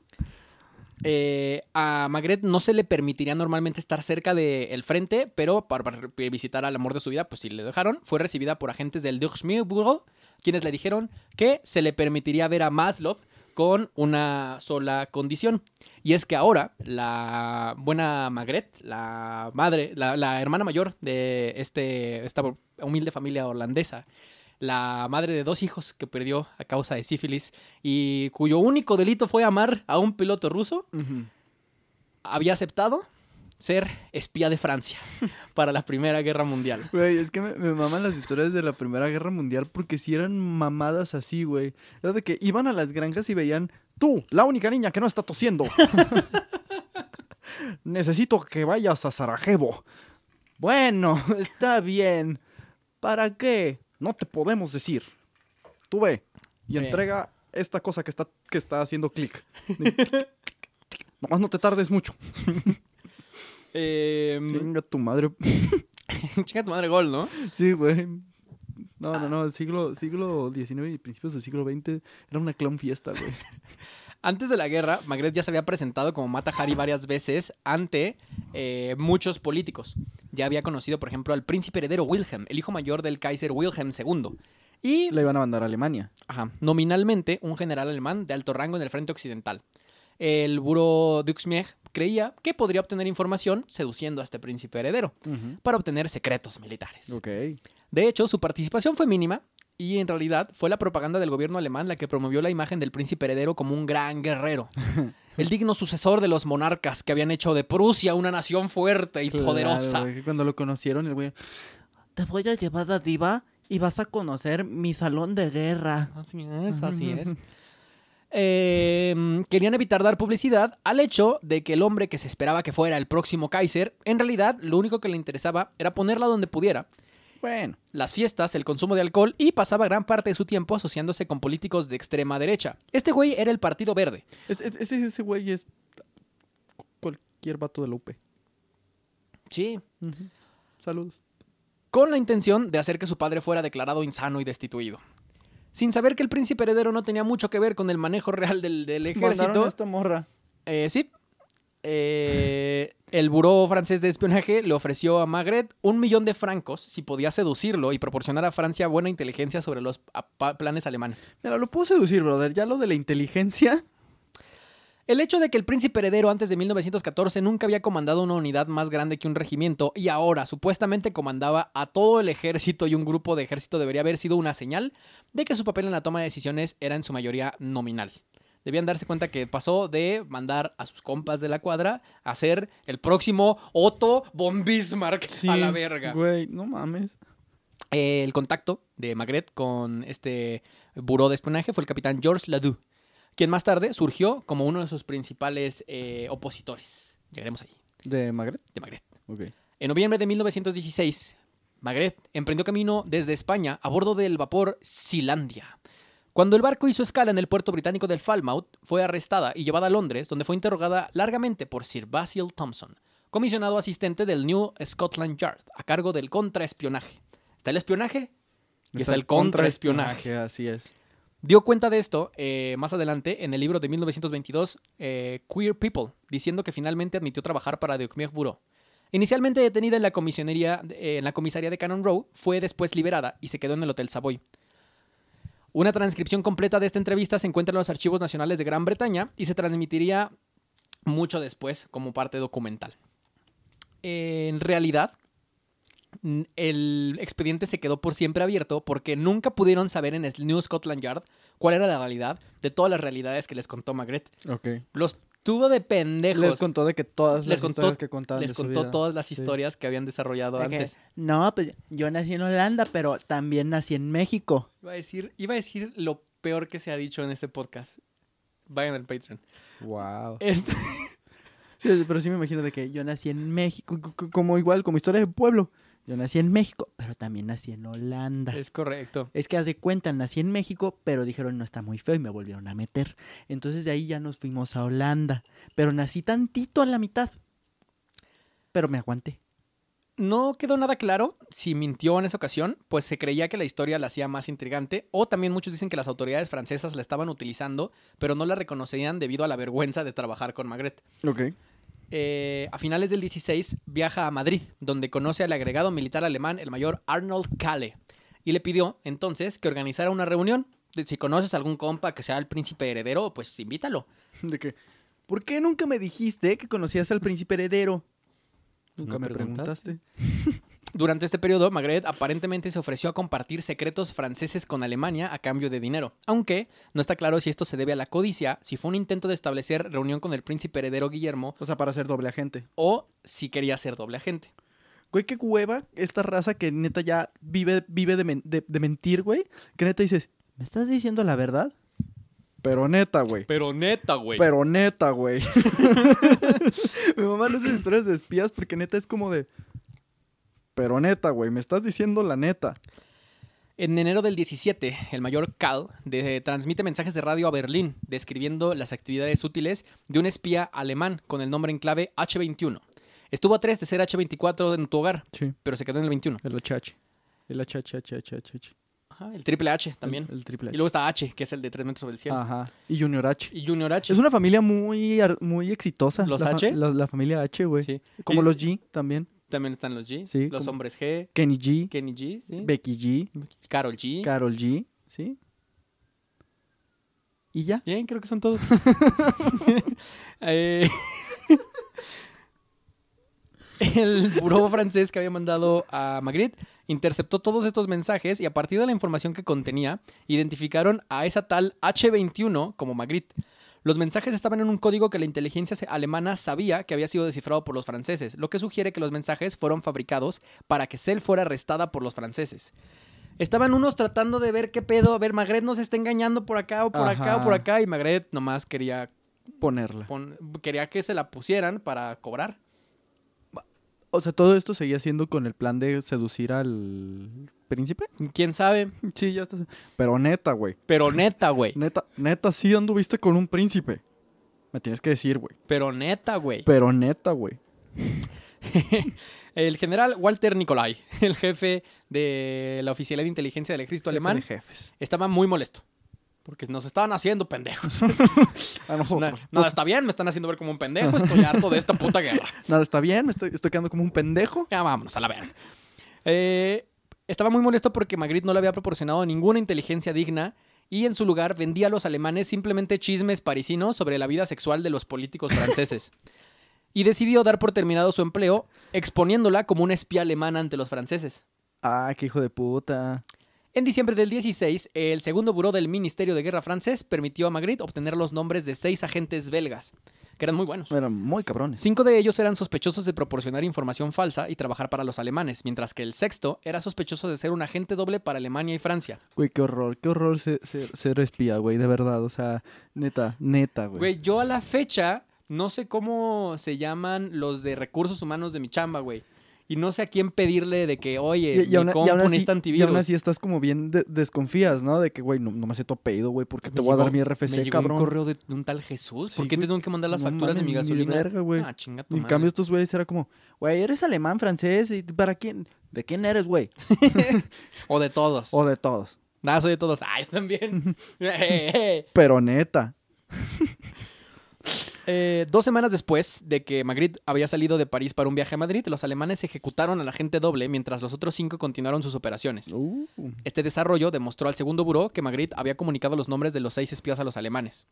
Eh, a Magret no se le permitiría normalmente estar cerca del frente, pero para, visitar al amor de su vida, pues sí le dejaron. Fue recibida por agentes del Bureau, quienes le dijeron que se le permitiría ver a Maslow con una sola condición. Y es que ahora la buena Magret, la madre, la, hermana mayor de este, esta humilde familia holandesa, la madre de dos hijos que perdió a causa de sífilis y cuyo único delito fue amar a un piloto ruso, había aceptado ser espía de Francia para la Primera Guerra Mundial. Güey, es que me, maman las historias de la Primera Guerra Mundial porque si eran mamadas así, güey. Era de que iban a las granjas y veían, tú, la única niña que no está tosiendo. Necesito que vayas a Sarajevo. Bueno, está bien. ¿Para qué? no te podemos decir. Tú ve y entrega esta cosa que está, que está haciendo clic. Nomás no te tardes mucho. Em, Chinga tu madre. Chinga tu madre gol, ¿no? Sí, güey. No, no, no. El siglo, siglo XIX y principios del siglo XX era una clown fiesta, güey. Antes de la guerra, Magret ya se había presentado como Mata Hari varias veces ante eh, muchos políticos. Ya había conocido, por ejemplo, al príncipe heredero Wilhelm, el hijo mayor del Kaiser Wilhelm II. Y. Lo iban a mandar a Alemania. Ajá. Nominalmente, un general alemán de alto rango en el frente occidental. El Buró Duxmier creía que podría obtener información seduciendo a este príncipe heredero para obtener secretos militares. Ok. De hecho, su participación fue mínima, y en realidad fue la propaganda del gobierno alemán la que promovió la imagen del príncipe heredero como un gran guerrero, el digno sucesor de los monarcas que habían hecho de Prusia una nación fuerte y poderosa. cuando lo conocieron, el güey, te voy a llevar a Diva y vas a conocer mi salón de guerra. Así es, así es. Em, querían evitar dar publicidad al hecho de que el hombre que se esperaba que fuera el próximo Kaiser, en realidad lo único que le interesaba era ponerla donde pudiera bueno, las fiestas, el consumo de alcohol y pasaba gran parte de su tiempo asociándose con políticos de extrema derecha. Este güey era el Partido Verde. ese güey es cualquier vato de Lupe. Sí. Saludos. Con la intención de hacer que su padre fuera declarado insano y destituido. Sin saber que el príncipe heredero no tenía mucho que ver con el manejo real del, del ejército. Mandaron esta morra. Eh, sí, eh, el Buró francés de espionaje le ofreció a Magret un millón de francos si podía seducirlo y proporcionar a Francia buena inteligencia sobre los planes alemanes. Pero lo puedo seducir, brother. Ya lo de la inteligencia. El hecho de que el príncipe heredero antes de 1914 nunca había comandado una unidad más grande que un regimiento y ahora supuestamente comandaba a todo el ejército y un grupo de ejército debería haber sido una señal de que su papel en la toma de decisiones era en su mayoría nominal debían darse cuenta que pasó de mandar a sus compas de la cuadra a ser el próximo Otto von Bismarck a la verga. Güey, no mames. Eh, el contacto de Magret con este buró de espionaje fue el capitán George Ladoux, quien más tarde surgió como uno de sus principales eh, opositores. Llegaremos ahí. ¿De Magret? De Magret. En noviembre de 1916, Magret emprendió camino desde España a bordo del vapor Silandia cuando el barco hizo escala en el puerto británico del Falmouth, fue arrestada y llevada a Londres, donde fue interrogada largamente por Sir Basil Thompson, comisionado asistente del New Scotland Yard, a cargo del contraespionaje. ¿Está el espionaje? Y está, el contraespionaje. así es. Dio cuenta de esto eh, más adelante en el libro de 1922, eh, Queer People, diciendo que finalmente admitió trabajar para The Bureau. Inicialmente detenida en la, eh, en la comisaría de Cannon Row, fue después liberada y se quedó en el Hotel Savoy. Una transcripción completa de esta entrevista se encuentra en los archivos nacionales de Gran Bretaña y se transmitiría mucho después como parte documental. En realidad, el expediente se quedó por siempre abierto porque nunca pudieron saber en New Scotland Yard cuál era la realidad de todas las realidades que les contó Magret. Okay. Tuvo de pendejos. Les contó de que todas las historias que contaban. Les contó todas las historias que habían desarrollado antes. no, pues yo nací en Holanda, pero también nací en México. Iba a decir, iba a decir lo peor que se ha dicho en este podcast. Vayan al Patreon. Wow. Este pero sí me imagino de que yo nací en México, como igual, como historia de pueblo. Yo nací en México, pero también nací en Holanda. Es correcto. Es que hace de cuenta, nací en México, pero dijeron no está muy feo y me volvieron a meter. Entonces de ahí ya nos fuimos a Holanda, pero nací tantito a la mitad. Pero me aguanté. No quedó nada claro si mintió en esa ocasión, pues se creía que la historia la hacía más intrigante, o también muchos dicen que las autoridades francesas la estaban utilizando, pero no la reconocían debido a la vergüenza de trabajar con Magret. Ok. Eh, a finales del 16 viaja a Madrid, donde conoce al agregado militar alemán, el mayor Arnold Kalle, y le pidió entonces que organizara una reunión. Si conoces a algún compa que sea el príncipe heredero, pues invítalo. ¿De qué? ¿Por qué nunca me dijiste que conocías al príncipe heredero? Nunca me preguntaste. Durante este periodo, Magret aparentemente se ofreció a compartir secretos franceses con Alemania a cambio de dinero, aunque no está claro si esto se debe a la codicia, si fue un intento de establecer reunión con el príncipe heredero Guillermo. O sea, para ser doble agente. O si quería ser doble agente. Güey, qué hueva esta raza que neta ya vive, vive de, de, mentir, güey. Que neta dices, ¿me estás diciendo la verdad? Pero neta, güey. Pero neta, güey. Pero neta, güey. Mi mamá no hace historias de espías porque neta es como de... Pero neta, güey, me estás diciendo la neta. En enero del 17, el mayor Cal transmite mensajes de radio a Berlín describiendo las actividades útiles de un espía alemán con el nombre en clave H21. Estuvo a tres de ser H24 en tu hogar, pero se quedó en el 21. El HH. El HHHHH. Ajá, el triple H también. El, triple H. Y luego está H, que es el de 3 metros sobre el cielo. Ajá. Y Junior H. Y Junior H. Es una familia muy, muy exitosa. ¿Los H? la, familia H, güey. Sí. Como los G también. También están los G. los hombres G. Kenny G. Kenny G. Becky G. Carol G. Carol G. Y ya. Bien, creo que son todos. Eh, el buró francés que había mandado a Magritte interceptó todos estos mensajes y a partir de la información que contenía, identificaron a esa tal H21 como Magritte los mensajes estaban en un código que la inteligencia alemana sabía que había sido descifrado por los franceses, lo que sugiere que los mensajes fueron fabricados para que Cell fuera arrestada por los franceses. Estaban unos tratando de ver qué pedo, a ver, Magret nos está engañando por acá o por acá o por acá, y Magret nomás quería ponerla. quería que se la pusieran para cobrar. O sea, todo esto seguía siendo con el plan de seducir al príncipe. ¿Quién sabe? Sí, ya está. Pero neta, güey. Pero neta, güey. Neta, neta, sí anduviste con un príncipe. Me tienes que decir, güey. Pero neta, güey. Pero neta, güey. el general Walter Nicolai, el jefe de la oficina de inteligencia del ejército alemán, jefes. estaba muy molesto. Porque nos estaban haciendo pendejos. A nosotros. Nada, está bien, me están haciendo ver como un pendejo. Estoy harto de esta puta guerra. Nada está bien, me estoy, estoy quedando como un pendejo. Ya vámonos a la ver Eh, estaba muy molesto porque Magritte no le había proporcionado ninguna inteligencia digna y en su lugar vendía a los alemanes simplemente chismes parisinos sobre la vida sexual de los políticos franceses. y decidió dar por terminado su empleo exponiéndola como una espía alemana ante los franceses. Ah, qué hijo de puta. En diciembre del 16, el segundo buró del Ministerio de Guerra francés permitió a Magritte obtener los nombres de seis agentes belgas que eran muy buenos. Eran muy cabrones. Cinco de ellos eran sospechosos de proporcionar información falsa y trabajar para los alemanes, mientras que el sexto era sospechoso de ser un agente doble para Alemania y Francia. Güey, qué horror, qué horror ser, espía, güey, de verdad. O sea, neta, neta, güey. Güey, yo a la fecha no sé cómo se llaman los de recursos humanos de mi chamba, güey y no sé a quién pedirle de que, oye, y, y, una, antivirus. Y aún así estás como bien desconfías, ¿no? De que, güey, no, me hace tu apellido, güey, porque te voy a dar mi RFC, me llegó cabrón. un correo de un tal Jesús. ¿Por qué te tengo que mandar las facturas de mi gasolina? Verga, ah, chinga tu en cambio, estos güeyes era como, güey, eres alemán, francés, ¿y para quién? ¿De quién eres, güey? o de todos. O de todos. Nada, ah, soy de todos. Ah, yo también. Eh, eh, eh. Pero neta. Eh, dos semanas después de que Magritte había salido de París para un viaje a Madrid, los alemanes ejecutaron al agente doble mientras los otros cinco continuaron sus operaciones. Uh. Este desarrollo demostró al segundo buró que Magritte había comunicado los nombres de los seis espías a los alemanes.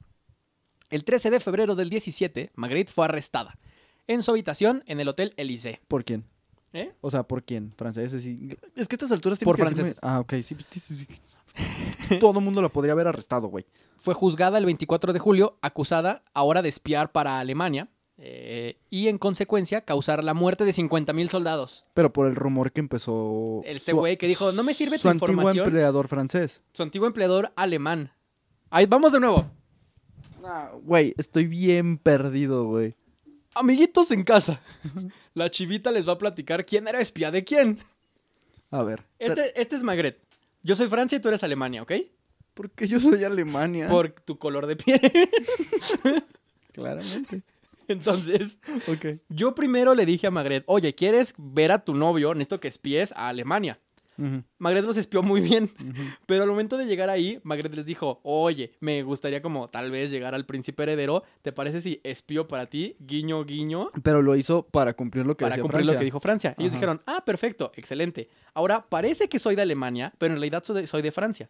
El 13 de febrero del 17, Magritte fue arrestada en su habitación en el Hotel Élysée. ¿Por quién? ¿Eh? O sea, ¿por quién? ¿Franceses? Es que a estas alturas tienes Por franceses. Ah, ok. Sí, sí, sí, Todo el mundo la podría haber arrestado, güey. Fue juzgada el 24 de julio, acusada ahora de espiar para Alemania eh, y en consecuencia causar la muerte de 50 mil soldados. Pero por el rumor que empezó... Este güey que dijo, no me sirve tu información. Su antiguo empleador francés. Su antiguo empleador alemán. Ahí, vamos de nuevo. Güey, estoy bien perdido, güey. Amiguitos en casa. La chivita les va a platicar quién era espía de quién. A ver. Este, este es Magret. Yo soy Francia y tú eres Alemania, ¿ok? Porque yo soy Alemania. Por tu color de piel. Claramente. Entonces, yo primero le dije a Magret, oye, ¿quieres ver a tu novio? Necesito que pies a Alemania. Magret los espió muy bien, pero al momento de llegar ahí, Magret les dijo, oye, me gustaría como tal vez llegar al príncipe heredero, ¿te parece si espió para ti? Guiño, guiño. Pero lo hizo para cumplir lo que para cumplir lo que dijo Francia. Ellos dijeron, ah, perfecto, excelente. Ahora parece que soy de Alemania, pero en realidad soy de, soy de Francia.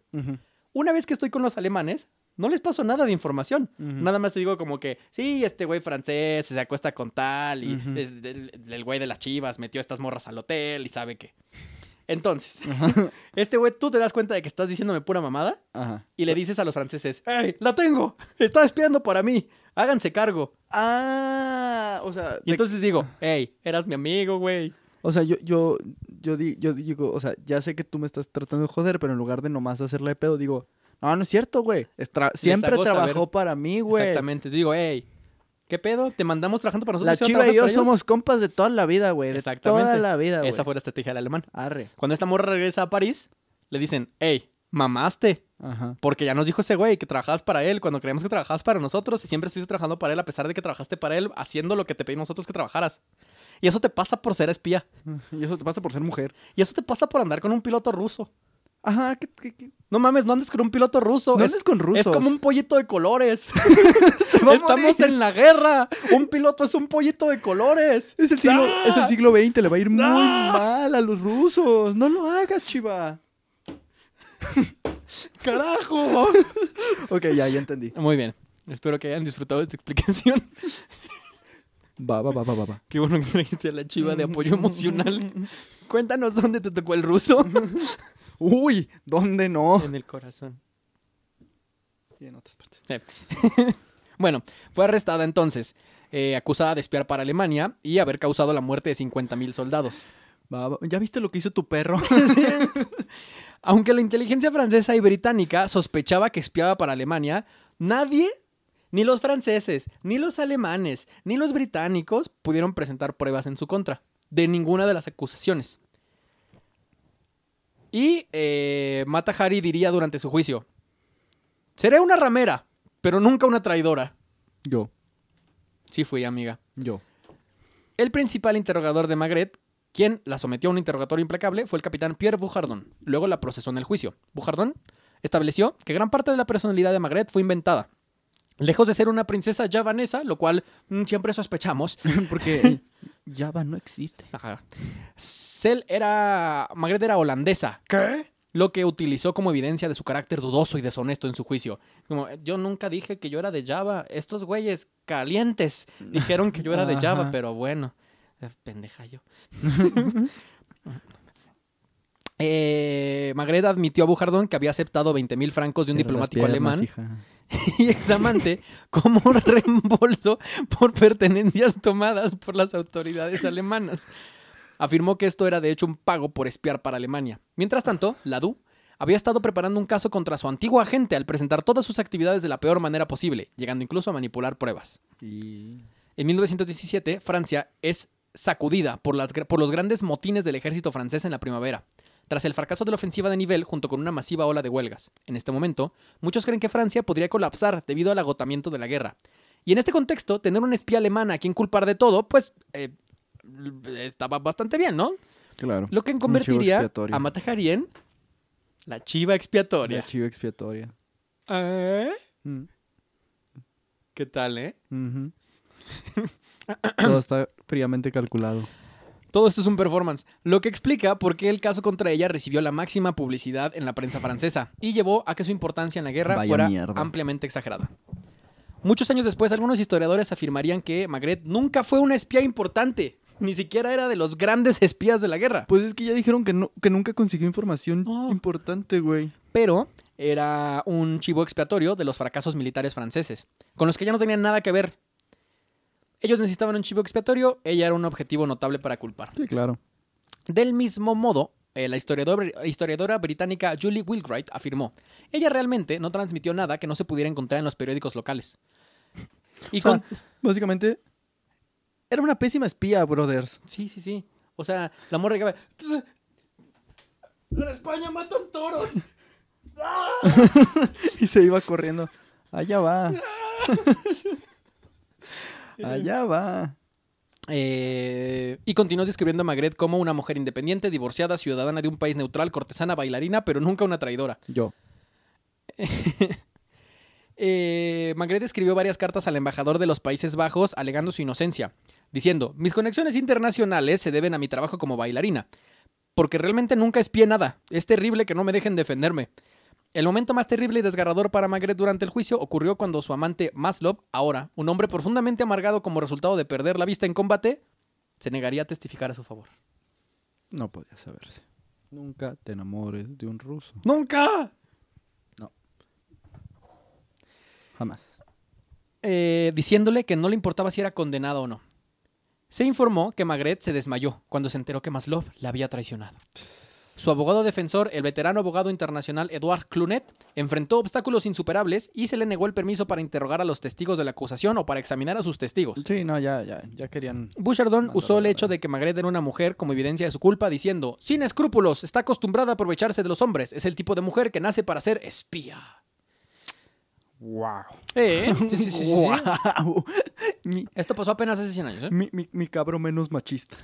Una vez que estoy con los alemanes, no les paso nada de información. Nada más te digo como que, sí, este güey francés se acuesta con tal y el, güey de las chivas metió estas morras al hotel y sabe que... Entonces, este güey, tú te das cuenta de que estás diciéndome pura mamada y le dices a los franceses, ¡Ey, la tengo! ¡Está espiando para mí! ¡Háganse cargo! Ah, o sea... Y entonces digo, ah. ¡Ey, eras mi amigo, güey! O sea, yo, yo, yo, digo, o sea, ya sé que tú me estás tratando de joder, pero en lugar de nomás hacerle pedo, digo, no, no es cierto, güey. siempre trabajó para mí, güey. Exactamente. digo, hey, ¿Qué pedo? Te mandamos trabajando para nosotros. La Chiva y yo somos compas de toda la vida, güey. Exactamente. Toda la vida, güey. Esa fue la estrategia del alemán. Arre. Cuando esta morra regresa a París, le dicen, hey, mamaste. Ajá. Porque ya nos dijo ese güey que trabajabas para él cuando creíamos que trabajabas para nosotros y siempre estuviste trabajando para él a pesar de que trabajaste para él haciendo lo que te pedimos nosotros que trabajaras. Y eso te pasa por ser espía. Y eso te pasa por ser mujer. Y eso te pasa por andar con un piloto ruso. Ajá, No mames, no andes con un piloto ruso. No andes con rusos. Es como un pollito de colores. Estamos en la guerra. Un piloto es un pollito de colores. Es el siglo, XX, ¡Ah! le va a ir muy ¡Ah! mal a los rusos. No lo hagas, chiva. ¡Carajo! ok, ya, ya entendí. Muy bien. Espero que hayan disfrutado de esta explicación. Va, va, va, va, va. Qué bueno que trajiste a la chiva de apoyo emocional. Cuéntanos dónde te tocó el ruso. Uy, ¿dónde no? En el corazón. Y en otras partes. Eh. bueno, fue arrestada entonces, eh, acusada de espiar para Alemania y haber causado la muerte de 50.000 soldados. ¿Ya viste lo que hizo tu perro? Aunque la inteligencia francesa y británica sospechaba que espiaba para Alemania, nadie, ni los franceses, ni los alemanes, ni los británicos pudieron presentar pruebas en su contra de ninguna de las acusaciones. Y eh, Mata Hari diría durante su juicio: Seré una ramera, pero nunca una traidora. Yo. Sí fui, amiga. Yo. El principal interrogador de Magret, quien la sometió a un interrogatorio implacable, fue el capitán Pierre Bujardón. Luego la procesó en el juicio. Bujardón estableció que gran parte de la personalidad de Magret fue inventada Lejos de ser una princesa javanesa, lo cual mm, siempre sospechamos, porque Java no existe. Sel era. Magret era holandesa. ¿Qué? Lo que utilizó como evidencia de su carácter dudoso y deshonesto en su juicio. Como, yo nunca dije que yo era de Java. Estos güeyes calientes dijeron que yo era de Java, pero bueno. Eh, pendeja yo. eh, admitió a Bujardón que había aceptado 20 mil francos de un diplomático alemán. y examante como un reembolso por pertenencias tomadas por las autoridades alemanas. Afirmó que esto era de hecho un pago por espiar para Alemania. Mientras tanto, Ladoux había estado preparando un caso contra su antiguo agente al presentar todas sus actividades de la peor manera posible, llegando incluso a manipular pruebas. En 1917, Francia es sacudida por, las, por los grandes motines del ejército francés en la primavera tras el fracaso de la ofensiva de nivel junto con una masiva ola de huelgas. En este momento, muchos creen que Francia podría colapsar debido al agotamiento de la guerra. Y en este contexto, tener una espía alemana a quien culpar de todo, pues eh, estaba bastante bien, ¿no? Claro. Lo que convertiría a Matajarien la chiva expiatoria. La chiva expiatoria. ¿Eh? Mm. ¿Qué tal, eh? todo está fríamente calculado. Todo esto es un performance, lo que explica por qué el caso contra ella recibió la máxima publicidad en la prensa francesa y llevó a que su importancia en la guerra fuera ampliamente exagerada. Muchos años después, algunos historiadores afirmarían que Magret nunca fue una espía importante. Ni siquiera era de los grandes espías de la guerra. Pues es que ya dijeron que, que nunca consiguió información importante, güey. Pero era un chivo expiatorio de los fracasos militares franceses, con los que ya no tenían nada que ver ellos necesitaban un chivo expiatorio, ella era un objetivo notable para culpar. Sí, claro. Del mismo modo, eh, la historiadora, británica Julie Wilkwright afirmó, ella realmente no transmitió nada que no se pudiera encontrar en los periódicos locales. Y básicamente, era una pésima espía, brothers. Sí, sí, sí. O sea, la morra llegaba... En España matan toros. y se iba corriendo. Allá va. Allá va. Eh, y continuó describiendo a Magret como una mujer independiente, divorciada, ciudadana de un país neutral, cortesana, bailarina, pero nunca una traidora. Yo. Eh, Magret escribió varias cartas al embajador de los Países Bajos alegando su inocencia, diciendo, mis conexiones internacionales se deben a mi trabajo como bailarina, porque realmente nunca espié nada. Es terrible que no me dejen defenderme. El momento más terrible y desgarrador para Magret durante el juicio ocurrió cuando su amante Maslov, ahora un hombre profundamente amargado como resultado de perder la vista en combate, se negaría a testificar a su favor. No podía saberse. Nunca te enamores de un ruso. ¡Nunca! No. Jamás. Eh, diciéndole que no le importaba si era condenado o no. Se informó que Magret se desmayó cuando se enteró que Maslov la había traicionado. Su abogado defensor, el veterano abogado internacional Edouard Clunet, enfrentó obstáculos insuperables y se le negó el permiso para interrogar a los testigos de la acusación o para examinar a sus testigos. Sí, no, ya, ya, ya querían. Bouchardon usó el hecho de que Magret era una mujer como evidencia de su culpa, diciendo: Sin escrúpulos, está acostumbrada a aprovecharse de los hombres. Es el tipo de mujer que nace para ser espía. Wow. Eh, eh Esto pasó apenas hace 100 años. ¿eh? Mi, cabro menos machista.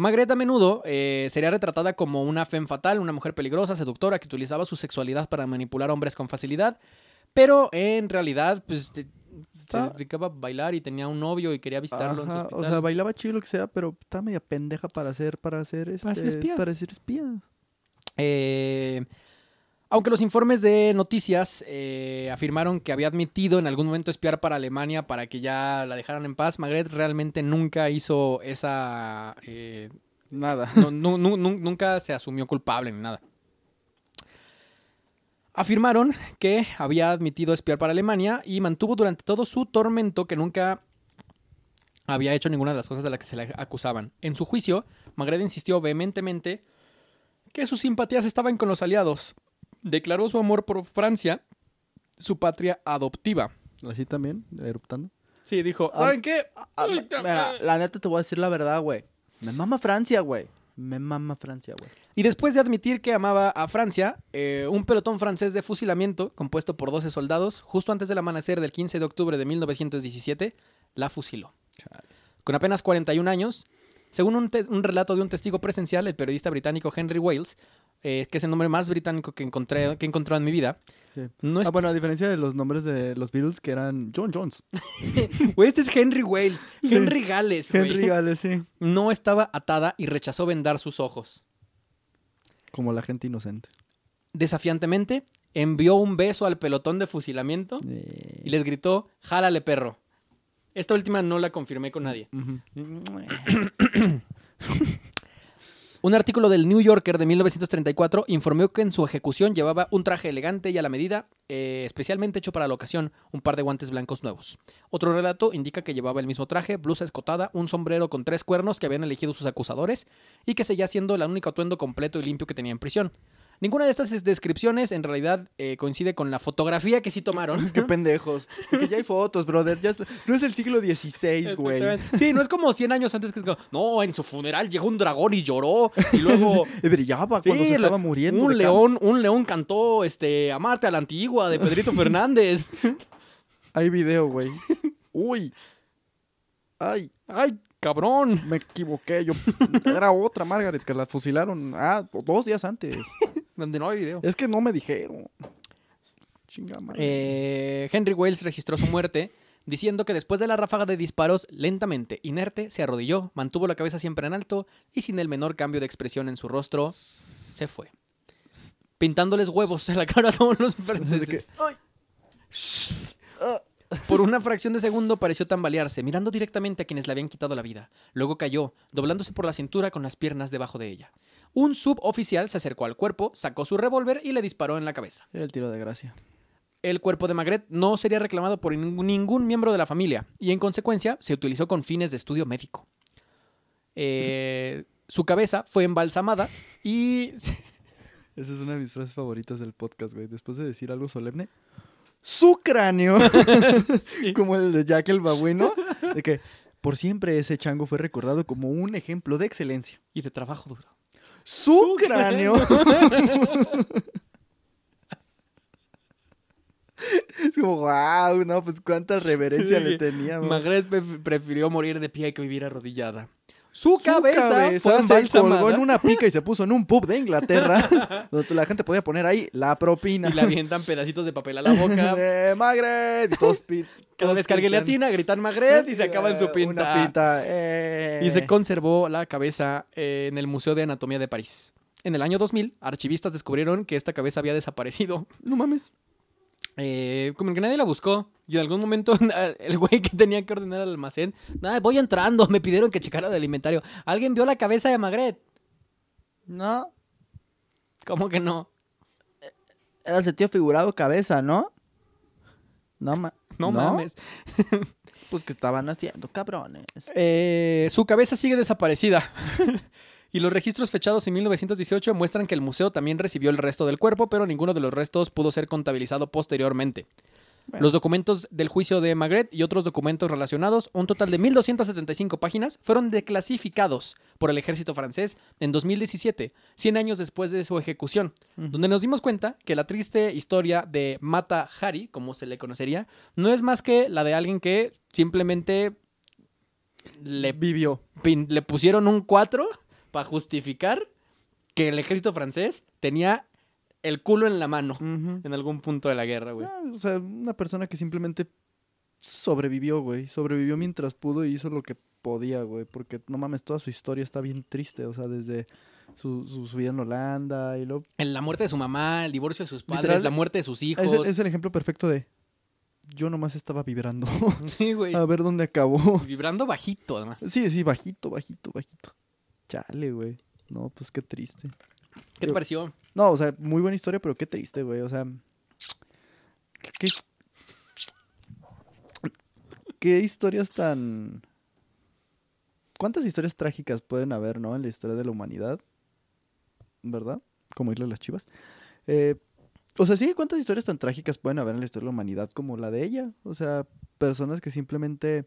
Magret a menudo eh, sería retratada como una femme fatal, una mujer peligrosa, seductora, que utilizaba su sexualidad para manipular hombres con facilidad, pero en realidad, pues, se ah. dedicaba a bailar y tenía un novio y quería visitarlo O sea, bailaba chido lo que sea, pero estaba media pendeja para hacer, para hacer para ser este, espía. Para ser espía. Eh, aunque los informes de noticias eh, afirmaron que había admitido en algún momento espiar para Alemania para que ya la dejaran en paz, Magret realmente nunca hizo esa... Eh, nada. nunca se asumió culpable ni nada. Afirmaron que había admitido espiar para Alemania y mantuvo durante todo su tormento que nunca había hecho ninguna de las cosas de las que se le acusaban. En su juicio, Magret insistió vehementemente que sus simpatías estaban con los aliados declaró su amor por Francia, su patria adoptiva. ¿Así también? ¿Eruptando? Sí, dijo, ¿saben qué? la neta te voy a decir la verdad, güey. Me mama Francia, güey. Me mama Francia, güey. Y después de admitir que amaba a Francia, eh, un pelotón francés de fusilamiento, compuesto por 12 soldados, justo antes del amanecer del 15 de octubre de 1917, la fusiló. Con apenas 41 años, según un, relato de un testigo presencial, el periodista británico Henry Wales, eh, que es el nombre más británico que encontré que encontrado en mi vida. No ah, es... Ah, bueno, a diferencia de los nombres de los Beatles que eran John Jones. este es Henry Wales, Henry Gales. Henry Gales, sí. No estaba atada y rechazó vendar sus ojos. Como la gente inocente. Desafiantemente, envió un beso al pelotón de fusilamiento y les gritó, jálale perro. Esta última no la confirmé con nadie. Un artículo del New Yorker de 1934 informó que en su ejecución llevaba un traje elegante y a la medida, eh, especialmente hecho para la ocasión, un par de guantes blancos nuevos. Otro relato indica que llevaba el mismo traje, blusa escotada, un sombrero con tres cuernos que habían elegido sus acusadores y que seguía siendo el único atuendo completo y limpio que tenía en prisión. Ninguna de estas descripciones en realidad eh, coincide con la fotografía que sí tomaron. Qué pendejos. que ya hay fotos, brother. No es el siglo XVI, güey. Sí, no es como 100 años antes que no, en su funeral llegó un dragón y lloró y luego brillaba cuando se estaba muriendo. Un león, un león cantó este Amarte a la antigua de Pedrito Fernández. hay video, güey. Uy. Ay, ay, cabrón. Me equivoqué. Yo era otra Margaret que la fusilaron ah, dos días antes no hay video. Es que no me dijeron. Eh, Henry Wells registró su muerte diciendo que después de la ráfaga de disparos, lentamente, inerte, se arrodilló, mantuvo la cabeza siempre en alto y sin el menor cambio de expresión en su rostro, se fue. Pintándoles huevos en la cara a todos los franceses. Por una fracción de segundo pareció tambalearse, mirando directamente a quienes le habían quitado la vida. Luego cayó, doblándose por la cintura con las piernas debajo de ella. Un suboficial se acercó al cuerpo, sacó su revólver y le disparó en la cabeza. Era el tiro de gracia. El cuerpo de Magret no sería reclamado por ningún miembro de la familia y en consecuencia se utilizó con fines de estudio médico. Eh, su cabeza fue embalsamada y... Esa es una de mis frases favoritas del podcast, güey. Después de decir algo solemne, su cráneo. Como el de Jack el babuino. De que por siempre ese chango fue recordado como un ejemplo de excelencia. Y de trabajo duro su cráneo. Es como, wow, no, pues cuánta reverencia le tenía. Magret prefirió morir de pie que vivir arrodillada. Su, cabeza, se colgó en una pica y se puso en un pub de Inglaterra, donde la gente podía poner ahí la propina. Y le avientan pedacitos de papel a la boca. Magret! que alguien le atina, gritan Magret y se acaba en su eh, pinta. pinta eh. Y se conservó la cabeza eh, en el Museo de Anatomía de París. En el año 2000, archivistas descubrieron que esta cabeza había desaparecido. No mames. Eh, como que nadie la buscó. Y en algún momento el güey que tenía que ordenar el almacén, nada, voy entrando, me pidieron que checara del inventario. ¿Alguien vio la cabeza de Magret? No. ¿Cómo que no? Era ese sentido figurado cabeza, ¿no? No, mames. pues que estaban haciendo, cabrones. Eh, su cabeza sigue desaparecida. y los registros fechados en 1918 muestran que el museo también recibió el resto del cuerpo, pero ninguno de los restos pudo ser contabilizado posteriormente. Los documentos del juicio de Magret y otros documentos relacionados, un total de 1.275 páginas, fueron declasificados por el ejército francés en 2017, 100 años después de su ejecución, donde nos dimos cuenta que la triste historia de Mata Hari, como se le conocería, no es más que la de alguien que simplemente le vivió. le pusieron un 4 para justificar que el ejército francés tenía el culo en la mano en algún punto de la guerra, güey. Ah, o sea, una persona que simplemente sobrevivió, güey. Sobrevivió mientras pudo y hizo lo que podía, güey. Porque no mames, toda su historia está bien triste. O sea, desde su, su, vida en Holanda y lo. En la muerte de su mamá, el divorcio de sus padres, la muerte de sus hijos. Es es el ejemplo perfecto de. Yo nomás estaba vibrando. Sí, güey. A ver dónde acabó. Vibrando bajito, además. Sí, sí, bajito, bajito, bajito. Chale, güey. No, pues qué triste. ¿Qué te pareció? No, o sea, muy buena historia, pero qué triste, güey. O sea, ¿qué, historias tan... ¿Cuántas historias trágicas pueden haber, no? En la historia de la humanidad, ¿verdad? Como irle a las chivas. Eh, o sea, sí, ¿cuántas historias tan trágicas pueden haber en la historia de la humanidad como la de ella? O sea, personas que simplemente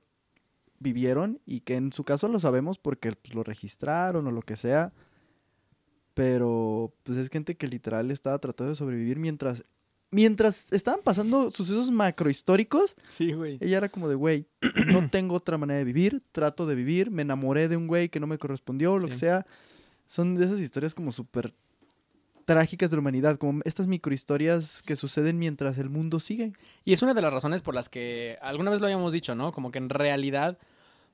vivieron y que en su caso lo sabemos porque pues, lo registraron o lo que sea. Pero pues es gente que literal estaba tratando de sobrevivir mientras mientras estaban pasando sucesos macrohistóricos. Sí, güey. Ella era como de, güey, no tengo otra manera de vivir, trato de vivir, me enamoré de un güey que no me correspondió, o lo que sea. Son de esas historias como súper trágicas de la humanidad, como estas microhistorias que suceden mientras el mundo sigue. Y es una de las razones por las que alguna vez lo habíamos dicho, ¿no? Como que en realidad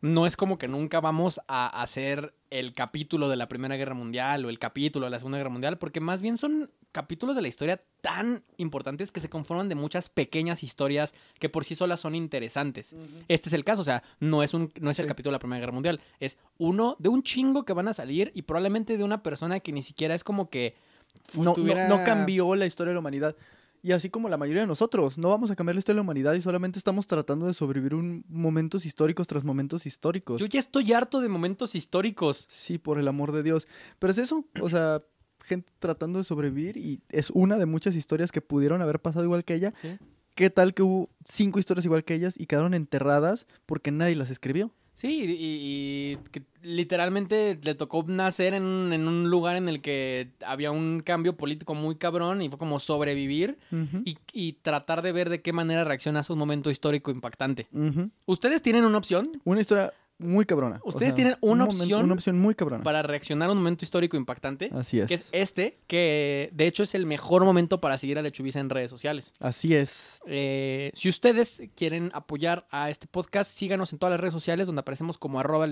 no es como que nunca vamos a hacer el capítulo de la Primera Guerra Mundial o el capítulo de la Segunda Guerra Mundial, porque más bien son capítulos de la historia tan importantes que se conforman de muchas pequeñas historias que por sí solas son interesantes. Este es el caso, o sea, no es, un, no es el capítulo de la Primera Guerra Mundial, es uno de un chingo que van a salir y probablemente de una persona que ni siquiera es como que no, no, cambió la historia de la humanidad. Y así como la mayoría de nosotros, no vamos a cambiar la historia de la humanidad y solamente estamos tratando de sobrevivir un momentos históricos tras momentos históricos. Yo ya estoy harto de momentos históricos. Sí, por el amor de Dios. Pero es eso, o sea, gente tratando de sobrevivir y es una de muchas historias que pudieron haber pasado igual que ella. ¿Qué tal que hubo cinco historias igual que ellas y quedaron enterradas porque nadie las escribió? Sí, y, literalmente le tocó nacer en, un lugar en el que había un cambio político muy cabrón y fue como sobrevivir y, tratar de ver de qué manera reacciona a un momento histórico impactante. ¿Ustedes tienen una opción? Una historia muy cabrona. Ustedes tienen una, opción una opción muy cabrona. Para reaccionar a un momento histórico impactante. Así es. Que es este, que de hecho es el mejor momento para seguir a Lechuvisa en redes sociales. Así es. Eh, si ustedes quieren apoyar a este podcast, síganos en todas las redes sociales donde aparecemos como arroba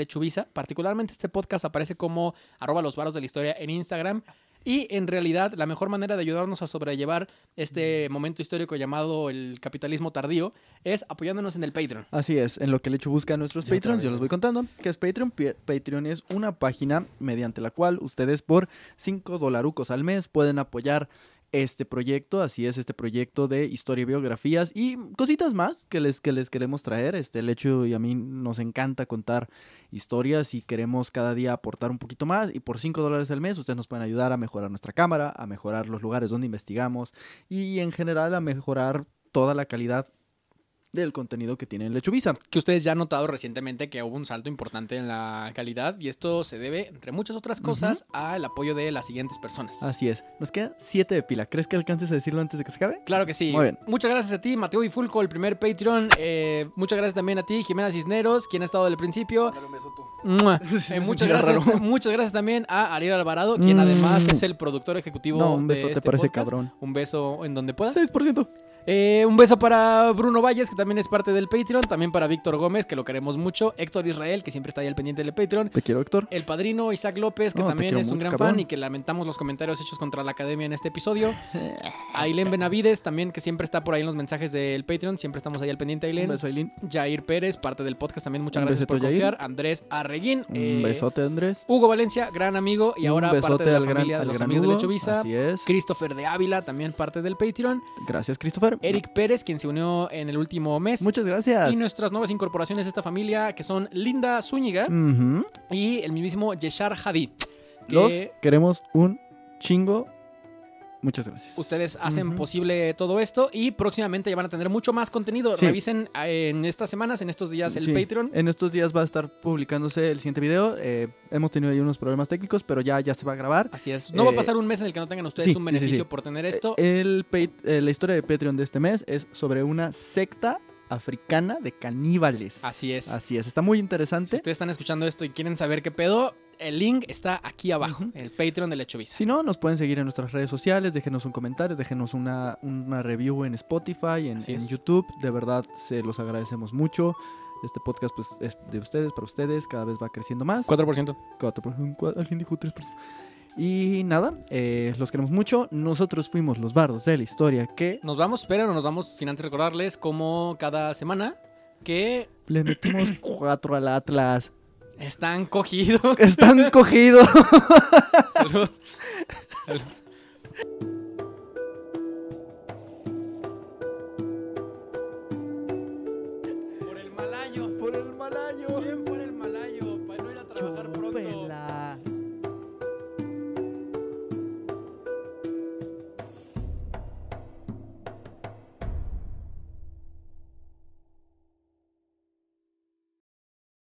Particularmente este podcast aparece como arroba los varos de la historia en Instagram. Y en realidad, la mejor manera de ayudarnos a sobrellevar este mm. momento histórico llamado el capitalismo tardío es apoyándonos en el Patreon. Así es, en lo que hecho busca a nuestros Patreons, yo les voy contando que es Patreon. Patreon es una página mediante la cual ustedes por 5 dolarucos al mes pueden apoyar este proyecto, así es, este proyecto de historia y biografías y cositas más que les, que les queremos traer. Este, el hecho y a mí nos encanta contar historias y queremos cada día aportar un poquito más y por 5 dólares al mes ustedes nos pueden ayudar a mejorar nuestra cámara, a mejorar los lugares donde investigamos y en general a mejorar toda la calidad del contenido que tiene Lechuvisa. Que ustedes ya han notado recientemente que hubo un salto importante en la calidad y esto se debe, entre muchas otras cosas, al apoyo de las siguientes personas. Así es. Nos queda 7 de pila. ¿Crees que alcances a decirlo antes de que se acabe? Claro que sí. Muy bien. Muchas gracias a ti, Mateo y Fulco, el primer Patreon. Eh, muchas gracias también a ti, Jimena Cisneros, quien ha estado desde el principio. Dale un beso tú. Eh, muchas, gracias, muchas gracias también a Ariel Alvarado, quien además mm. es el productor ejecutivo. un beso, de este te parece podcast. cabrón. Un beso en donde puedas. 6%. Eh, un beso para Bruno Valles, que también es parte del Patreon. También para Víctor Gómez, que lo queremos mucho. Héctor Israel, que siempre está ahí al pendiente del Patreon. Te quiero, Héctor. El padrino Isaac López, que también es un gran fan y que lamentamos los comentarios hechos contra la academia en este episodio. Ailén Benavides, también, que siempre está por ahí en los mensajes del Patreon. Siempre estamos ahí al pendiente, Ailén. Un beso, Ailén. Jair Pérez, parte del podcast, también muchas gracias por confiar. Andrés Arreguín. Un eh, besote, Andrés. Hugo Valencia, gran amigo y ahora parte de la familia de los amigos de Así es. Christopher de Ávila, también parte del Patreon. Gracias, Christopher. Eric Pérez, quien se unió en el último mes. Muchas gracias. Y nuestras nuevas incorporaciones de esta familia, que son Linda Zúñiga y el mismísimo Yeshar Hadid. Los queremos un chingo Muchas gracias. Ustedes hacen posible todo esto y próximamente ya van a tener mucho más contenido. Revisen ah, en estas semanas, en estos días, el Patreon. En estos días va a estar publicándose el siguiente video. Eh, hemos tenido ahí unos problemas técnicos, pero ya, ya se va a grabar. Así es. No va a eh, pasar un mes en el que no tengan ustedes un beneficio por tener esto. Eh, el, la historia de Patreon de este mes es sobre una secta africana de caníbales. Así es. Así es. Está muy interesante. Si ustedes están escuchando esto y quieren saber qué pedo, el link está aquí abajo, el Patreon de Lechovisa. Si no, nos pueden seguir en nuestras redes sociales, déjenos un comentario, déjenos una, una review en Spotify, en, YouTube. De verdad, se los agradecemos mucho. Este podcast pues, es de ustedes, para ustedes, cada vez va creciendo más. 4%. Alguien dijo 3%. Y nada, eh, los queremos mucho. Nosotros fuimos los bardos de la historia que... Nos vamos, pero no nos vamos sin antes recordarles como cada semana que... Le metimos 4 al Atlas. Están cogidos. Están cogidos.